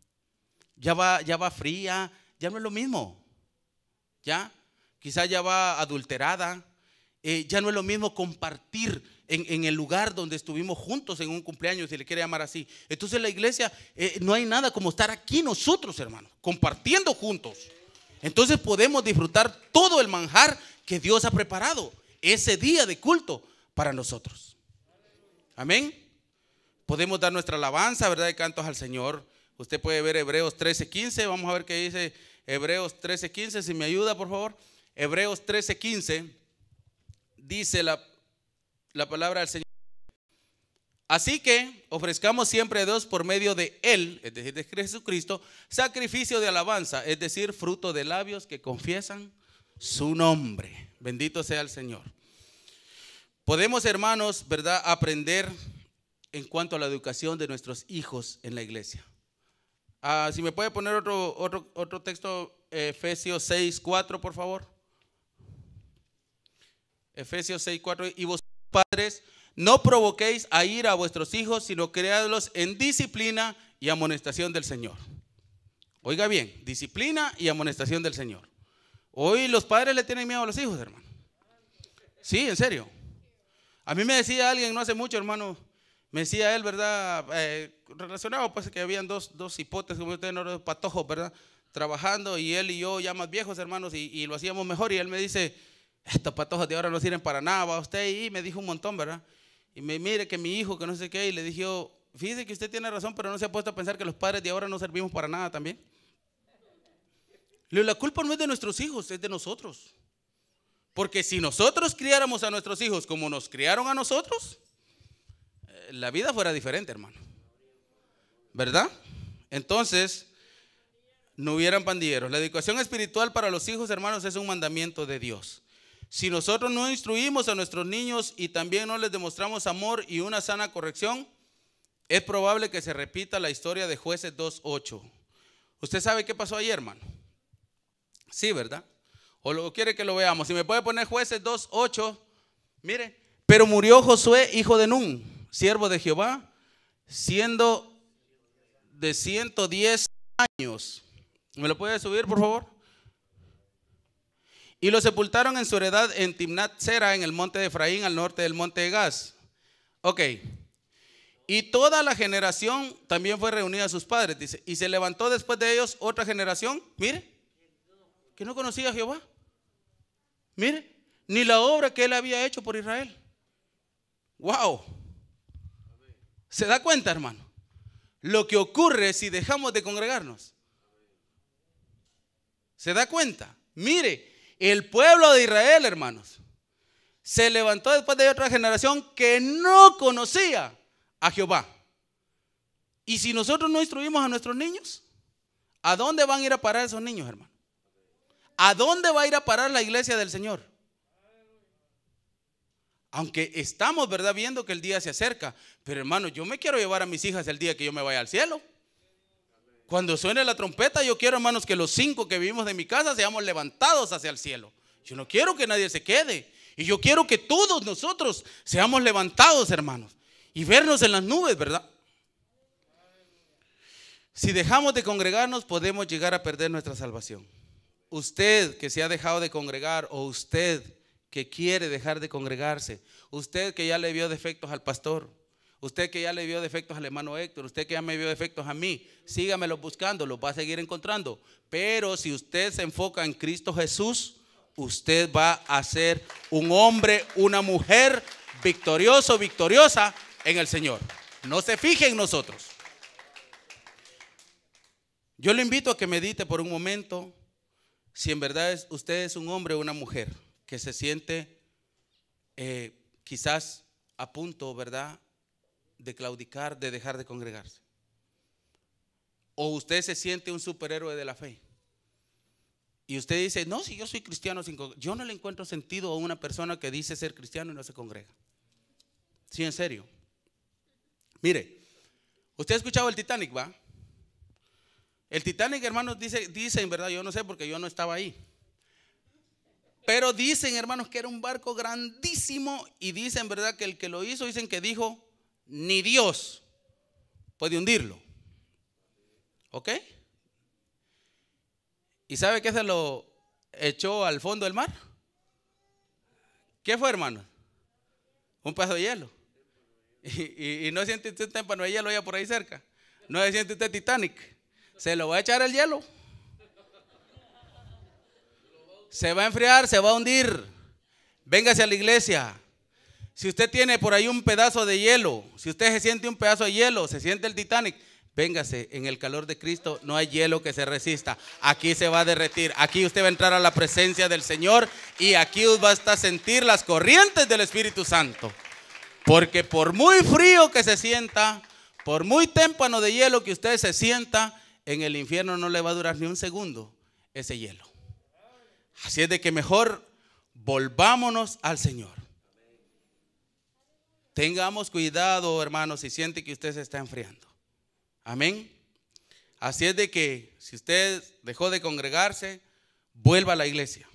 ya va, ya va fría, ya no es lo mismo. Ya, quizá ya va adulterada, eh, ya no es lo mismo compartir en, el lugar donde estuvimos juntos en un cumpleaños, si le quiere llamar así. Entonces la iglesia, eh, no hay nada como estar aquí nosotros, hermanos, compartiendo juntos. Entonces podemos disfrutar todo el manjar que Dios ha preparado ese día de culto para nosotros. Amén. Podemos dar nuestra alabanza, ¿verdad? De cantos al Señor. Usted puede ver Hebreos 13:15. Vamos a ver qué dice Hebreos 13:15. Si me ayuda, por favor. Hebreos 13:15 dice la, la palabra del Señor. Así que ofrezcamos siempre a Dios por medio de Él, es decir, de Jesucristo, sacrificio de alabanza, es decir, fruto de labios que confiesan su nombre. Bendito sea el Señor. Podemos, hermanos, ¿verdad?, aprender en cuanto a la educación de nuestros hijos en la iglesia. Ah, si me puede poner otro, otro, otro texto, Efesios 6, 4, por favor. Efesios 6, 4. Y vosotros, padres, no provoquéis a ir a vuestros hijos, sino creadlos en disciplina y amonestación del Señor. Oiga bien, disciplina y amonestación del Señor. Hoy los padres le tienen miedo a los hijos, hermano. Sí, en serio. A mí me decía alguien no hace mucho, hermano, me decía él, ¿verdad? Eh, relacionado, pues que habían dos, dos hipotes, como ustedes no patojos, ¿verdad? Trabajando y él y yo, ya más viejos hermanos, y, lo hacíamos mejor. Y él me dice, estos patojos de ahora no sirven para nada, va usted. Y me dijo un montón, ¿verdad? Y me mire que mi hijo, que no sé qué, y le dije, fíjese que usted tiene razón, pero no se ha puesto a pensar que los padres de ahora no servimos para nada también. La culpa no es de nuestros hijos, es de nosotros. Porque si nosotros criáramos a nuestros hijos como nos criaron a nosotros, la vida fuera diferente, hermano. ¿Verdad? Entonces, no hubieran pandilleros. La educación espiritual para los hijos, hermanos, es un mandamiento de Dios. Si nosotros no instruimos a nuestros niños y también no les demostramos amor y una sana corrección, es probable que se repita la historia de jueces 2.8. ¿Usted sabe qué pasó ayer, hermano? Sí, ¿verdad? ¿O lo, quiere que lo veamos? Si me puede poner jueces 2.8, mire, pero murió Josué, hijo de Nun siervo de Jehová, siendo de 110 años. ¿Me lo puede subir, por favor? Y lo sepultaron en su heredad en Timnat Sera, en el monte de Efraín, al norte del monte de Gaz. Ok. Y toda la generación también fue reunida a sus padres, dice. Y se levantó después de ellos otra generación, mire, que no conocía a Jehová. Mire, ni la obra que él había hecho por Israel. ¡Wow! ¿Se da cuenta, hermano? Lo que ocurre si dejamos de congregarnos. ¿Se da cuenta? Mire, el pueblo de Israel, hermanos, se levantó después de otra generación que no conocía a Jehová. Y si nosotros no instruimos a nuestros niños, ¿a dónde van a ir a parar esos niños, hermano? ¿A dónde va a ir a parar la iglesia del Señor? Aunque estamos, ¿verdad? Viendo que el día se acerca. Pero hermano, yo me quiero llevar a mis hijas el día que yo me vaya al cielo. Cuando suene la trompeta, yo quiero, hermanos, que los cinco que vivimos de mi casa seamos levantados hacia el cielo. Yo no quiero que nadie se quede. Y yo quiero que todos nosotros seamos levantados, hermanos. Y vernos en las nubes, ¿verdad? Si dejamos de congregarnos, podemos llegar a perder nuestra salvación. Usted que se ha dejado de congregar o usted que quiere dejar de congregarse, usted que ya le vio defectos al pastor, usted que ya le vio defectos al hermano Héctor, usted que ya me vio defectos a mí, sígamelo buscando, lo va a seguir encontrando. Pero si usted se enfoca en Cristo Jesús, usted va a ser un hombre, una mujer victorioso, victoriosa en el Señor. No se fije en nosotros. Yo le invito a que medite por un momento si en verdad usted es un hombre o una mujer que se siente eh, quizás a punto, ¿verdad?, de claudicar, de dejar de congregarse. O usted se siente un superhéroe de la fe. Y usted dice, no, si yo soy cristiano, sin yo no le encuentro sentido a una persona que dice ser cristiano y no se congrega. Sí, en serio. Mire, usted ha escuchado el Titanic, ¿va? El Titanic, hermanos, dice, en ¿verdad? Yo no sé porque yo no estaba ahí. Pero dicen, hermanos, que era un barco grandísimo y dicen, ¿verdad? Que el que lo hizo, dicen que dijo, ni Dios puede hundirlo. ¿Ok? ¿Y sabe qué se lo echó al fondo del mar? ¿Qué fue, hermano? Un pedazo de hielo. (laughs) Y, no siente usted témpano de hielo allá por ahí cerca. No siente usted Titanic. Se lo va a echar el hielo. Se va a enfriar, se va a hundir. Véngase a la iglesia. Si usted tiene por ahí un pedazo de hielo, si usted se siente un pedazo de hielo, se siente el Titanic, véngase en el calor de Cristo, no hay hielo que se resista. Aquí se va a derretir, aquí usted va a entrar a la presencia del Señor y aquí va a estar sentir las corrientes del Espíritu Santo. Porque por muy frío que se sienta, por muy témpano de hielo que usted se sienta, en el infierno no le va a durar ni un segundo ese hielo. Así es de que mejor volvámonos al Señor. Tengamos cuidado, hermanos, si siente que usted se está enfriando. Amén. Así es de que si usted dejó de congregarse, vuelva a la iglesia.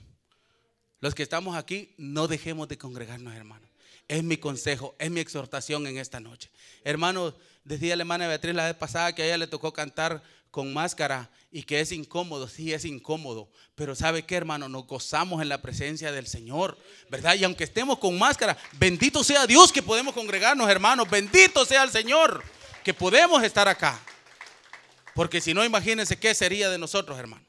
Los que estamos aquí, no dejemos de congregarnos, hermanos. Es mi consejo, es mi exhortación en esta noche. Hermanos, decía la hermana Beatriz la vez pasada que a ella le tocó cantar con máscara y que es incómodo, sí es incómodo, pero ¿sabe qué, hermano? Nos gozamos en la presencia del Señor, ¿verdad? Y aunque estemos con máscara, bendito sea Dios que podemos congregarnos, hermanos, bendito sea el Señor que podemos estar acá. Porque si no, imagínense qué sería de nosotros, hermano.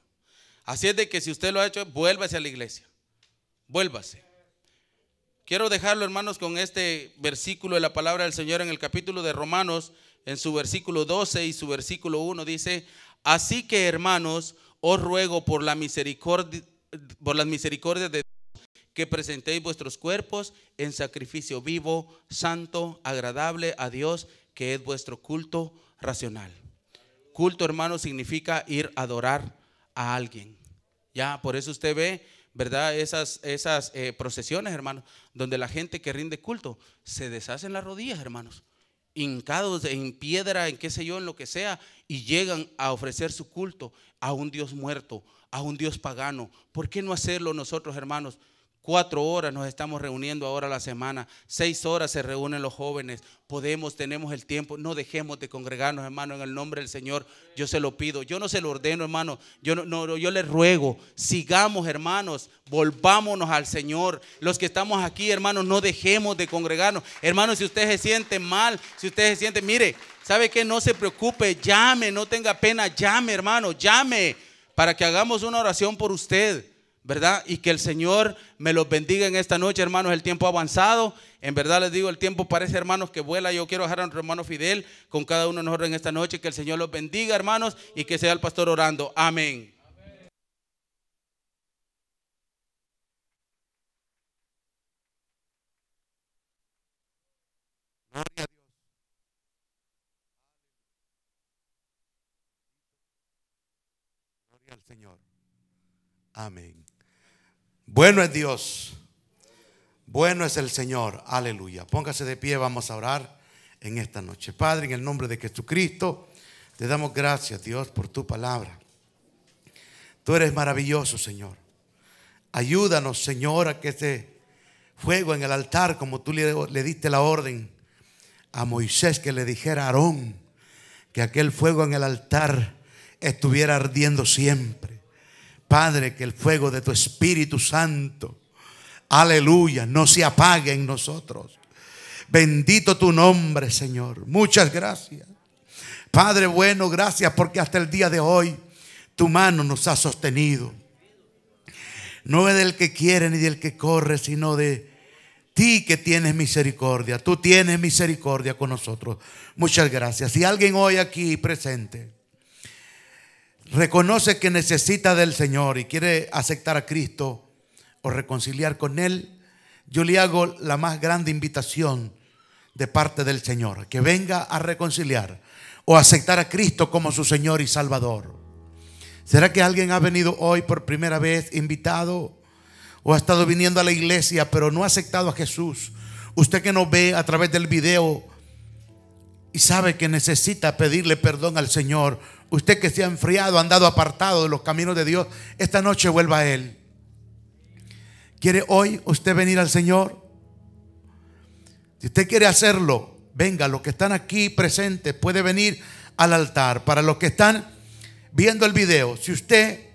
Así es de que si usted lo ha hecho, vuélvase a la iglesia. Vuélvase. Quiero dejarlo, hermanos, con este versículo de la palabra del Señor en el capítulo de Romanos en su versículo 12 y su versículo 1 dice, así que hermanos, os ruego por la misericordia, por las misericordias de Dios que presentéis vuestros cuerpos en sacrificio vivo, santo, agradable a Dios, que es vuestro culto racional. Culto, hermano, significa ir a adorar a alguien. Ya, por eso usted ve, ¿verdad? Esas, esas eh, procesiones, hermanos, donde la gente que rinde culto se deshacen las rodillas, hermanos hincados en piedra, en qué sé yo, en lo que sea, y llegan a ofrecer su culto a un Dios muerto, a un Dios pagano. ¿Por qué no hacerlo nosotros, hermanos? Cuatro horas nos estamos reuniendo ahora la semana. Seis horas se reúnen los jóvenes. Podemos, tenemos el tiempo. No dejemos de congregarnos, hermano, en el nombre del Señor. Yo se lo pido. Yo no se lo ordeno, hermano. Yo, no, yo les ruego. Sigamos, hermanos. Volvámonos al Señor. Los que estamos aquí, hermanos, no dejemos de congregarnos. Hermano, si usted se siente mal, si usted se siente, mire, ¿sabe qué? No se preocupe. Llame, no tenga pena. Llame, hermano. Llame para que hagamos una oración por usted. ¿verdad? Y que el Señor me los bendiga en esta noche, hermanos. El tiempo ha avanzado. En verdad les digo, el tiempo parece, hermanos, que vuela. Yo quiero dejar a nuestro hermano Fidel con cada uno de nosotros en esta noche. Que el Señor los bendiga, hermanos, y que sea el pastor orando. Amén. Gloria a Dios. Gloria al Señor. Amén. Bueno es Dios. Bueno es el Señor. Aleluya. Póngase de pie, vamos a orar en esta noche. Padre, en el nombre de Jesucristo, te damos gracias, Dios, por tu palabra. Tú eres maravilloso, Señor. Ayúdanos, Señor, a que ese fuego en el altar, como tú le, le diste la orden a Moisés que le dijera a Aarón, que aquel fuego en el altar estuviera ardiendo siempre. Padre, que el fuego de tu Espíritu Santo, aleluya, no se apague en nosotros. Bendito tu nombre, Señor. Muchas gracias. Padre bueno, gracias porque hasta el día de hoy tu mano nos ha sostenido. No es del que quiere ni del que corre, sino de ti que tienes misericordia. Tú tienes misericordia con nosotros. Muchas gracias. Si alguien hoy aquí presente reconoce que necesita del Señor y quiere aceptar a Cristo o reconciliar con Él, yo le hago la más grande invitación de parte del Señor, que venga a reconciliar o aceptar a Cristo como su Señor y Salvador. ¿Será que alguien ha venido hoy por primera vez invitado o ha estado viniendo a la iglesia pero no ha aceptado a Jesús? Usted que nos ve a través del video y sabe que necesita pedirle perdón al Señor, usted que se ha enfriado, andado apartado de los caminos de Dios, esta noche vuelva a Él. ¿Quiere hoy usted venir al Señor? Si usted quiere hacerlo, venga, los que están aquí presentes puede venir al altar. Para los que están viendo el video, si usted,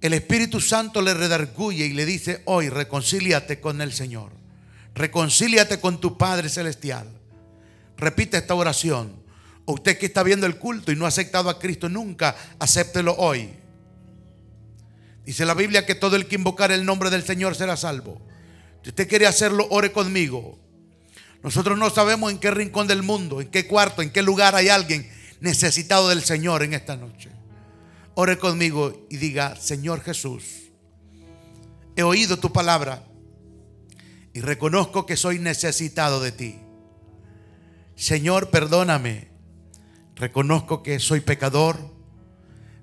el Espíritu Santo le redarguye y le dice, hoy reconcíliate con el Señor, reconcíliate con tu Padre Celestial Repite esta oración. O usted que está viendo el culto y no ha aceptado a Cristo nunca, acéptelo hoy. Dice la Biblia que todo el que invocar el nombre del Señor será salvo. Si usted quiere hacerlo, ore conmigo. Nosotros no sabemos en qué rincón del mundo, en qué cuarto, en qué lugar hay alguien necesitado del Señor en esta noche. Ore conmigo y diga, Señor Jesús, he oído tu palabra y reconozco que soy necesitado de ti. Señor, perdóname. Reconozco que soy pecador,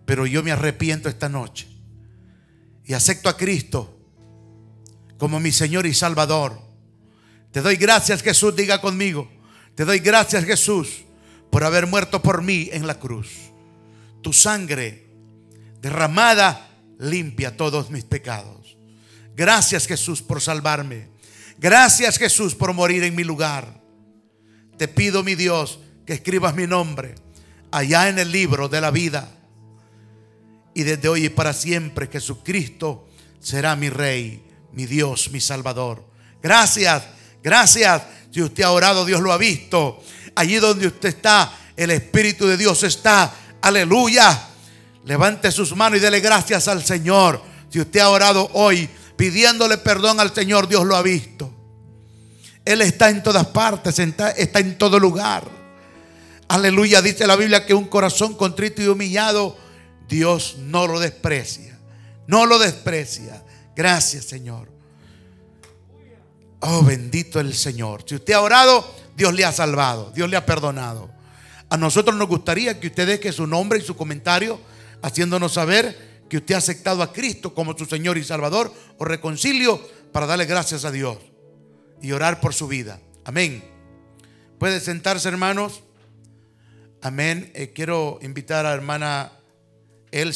pero yo me arrepiento esta noche. Y acepto a Cristo como mi Señor y Salvador. Te doy gracias Jesús, diga conmigo. Te doy gracias Jesús por haber muerto por mí en la cruz. Tu sangre derramada limpia todos mis pecados. Gracias Jesús por salvarme. Gracias Jesús por morir en mi lugar. Te pido, mi Dios, que escribas mi nombre allá en el libro de la vida. Y desde hoy y para siempre Jesucristo será mi Rey, mi Dios, mi Salvador. Gracias, gracias. Si usted ha orado, Dios lo ha visto. Allí donde usted está, el Espíritu de Dios está. Aleluya. Levante sus manos y dele gracias al Señor. Si usted ha orado hoy pidiéndole perdón al Señor, Dios lo ha visto. Él está en todas partes, está, en todo lugar. Aleluya, dice la Biblia que un corazón contrito y humillado, Dios no lo desprecia. No lo desprecia. Gracias, Señor. Oh, bendito el Señor. Si usted ha orado, Dios le ha salvado, Dios le ha perdonado. A nosotros nos gustaría que usted deje su nombre y su comentario, haciéndonos saber que usted ha aceptado a Cristo como su Señor y Salvador o reconcilio para darle gracias a Dios y orar por su vida. Amén. Puede sentarse, hermanos. Amén. Eh, quiero invitar a hermana Elsa.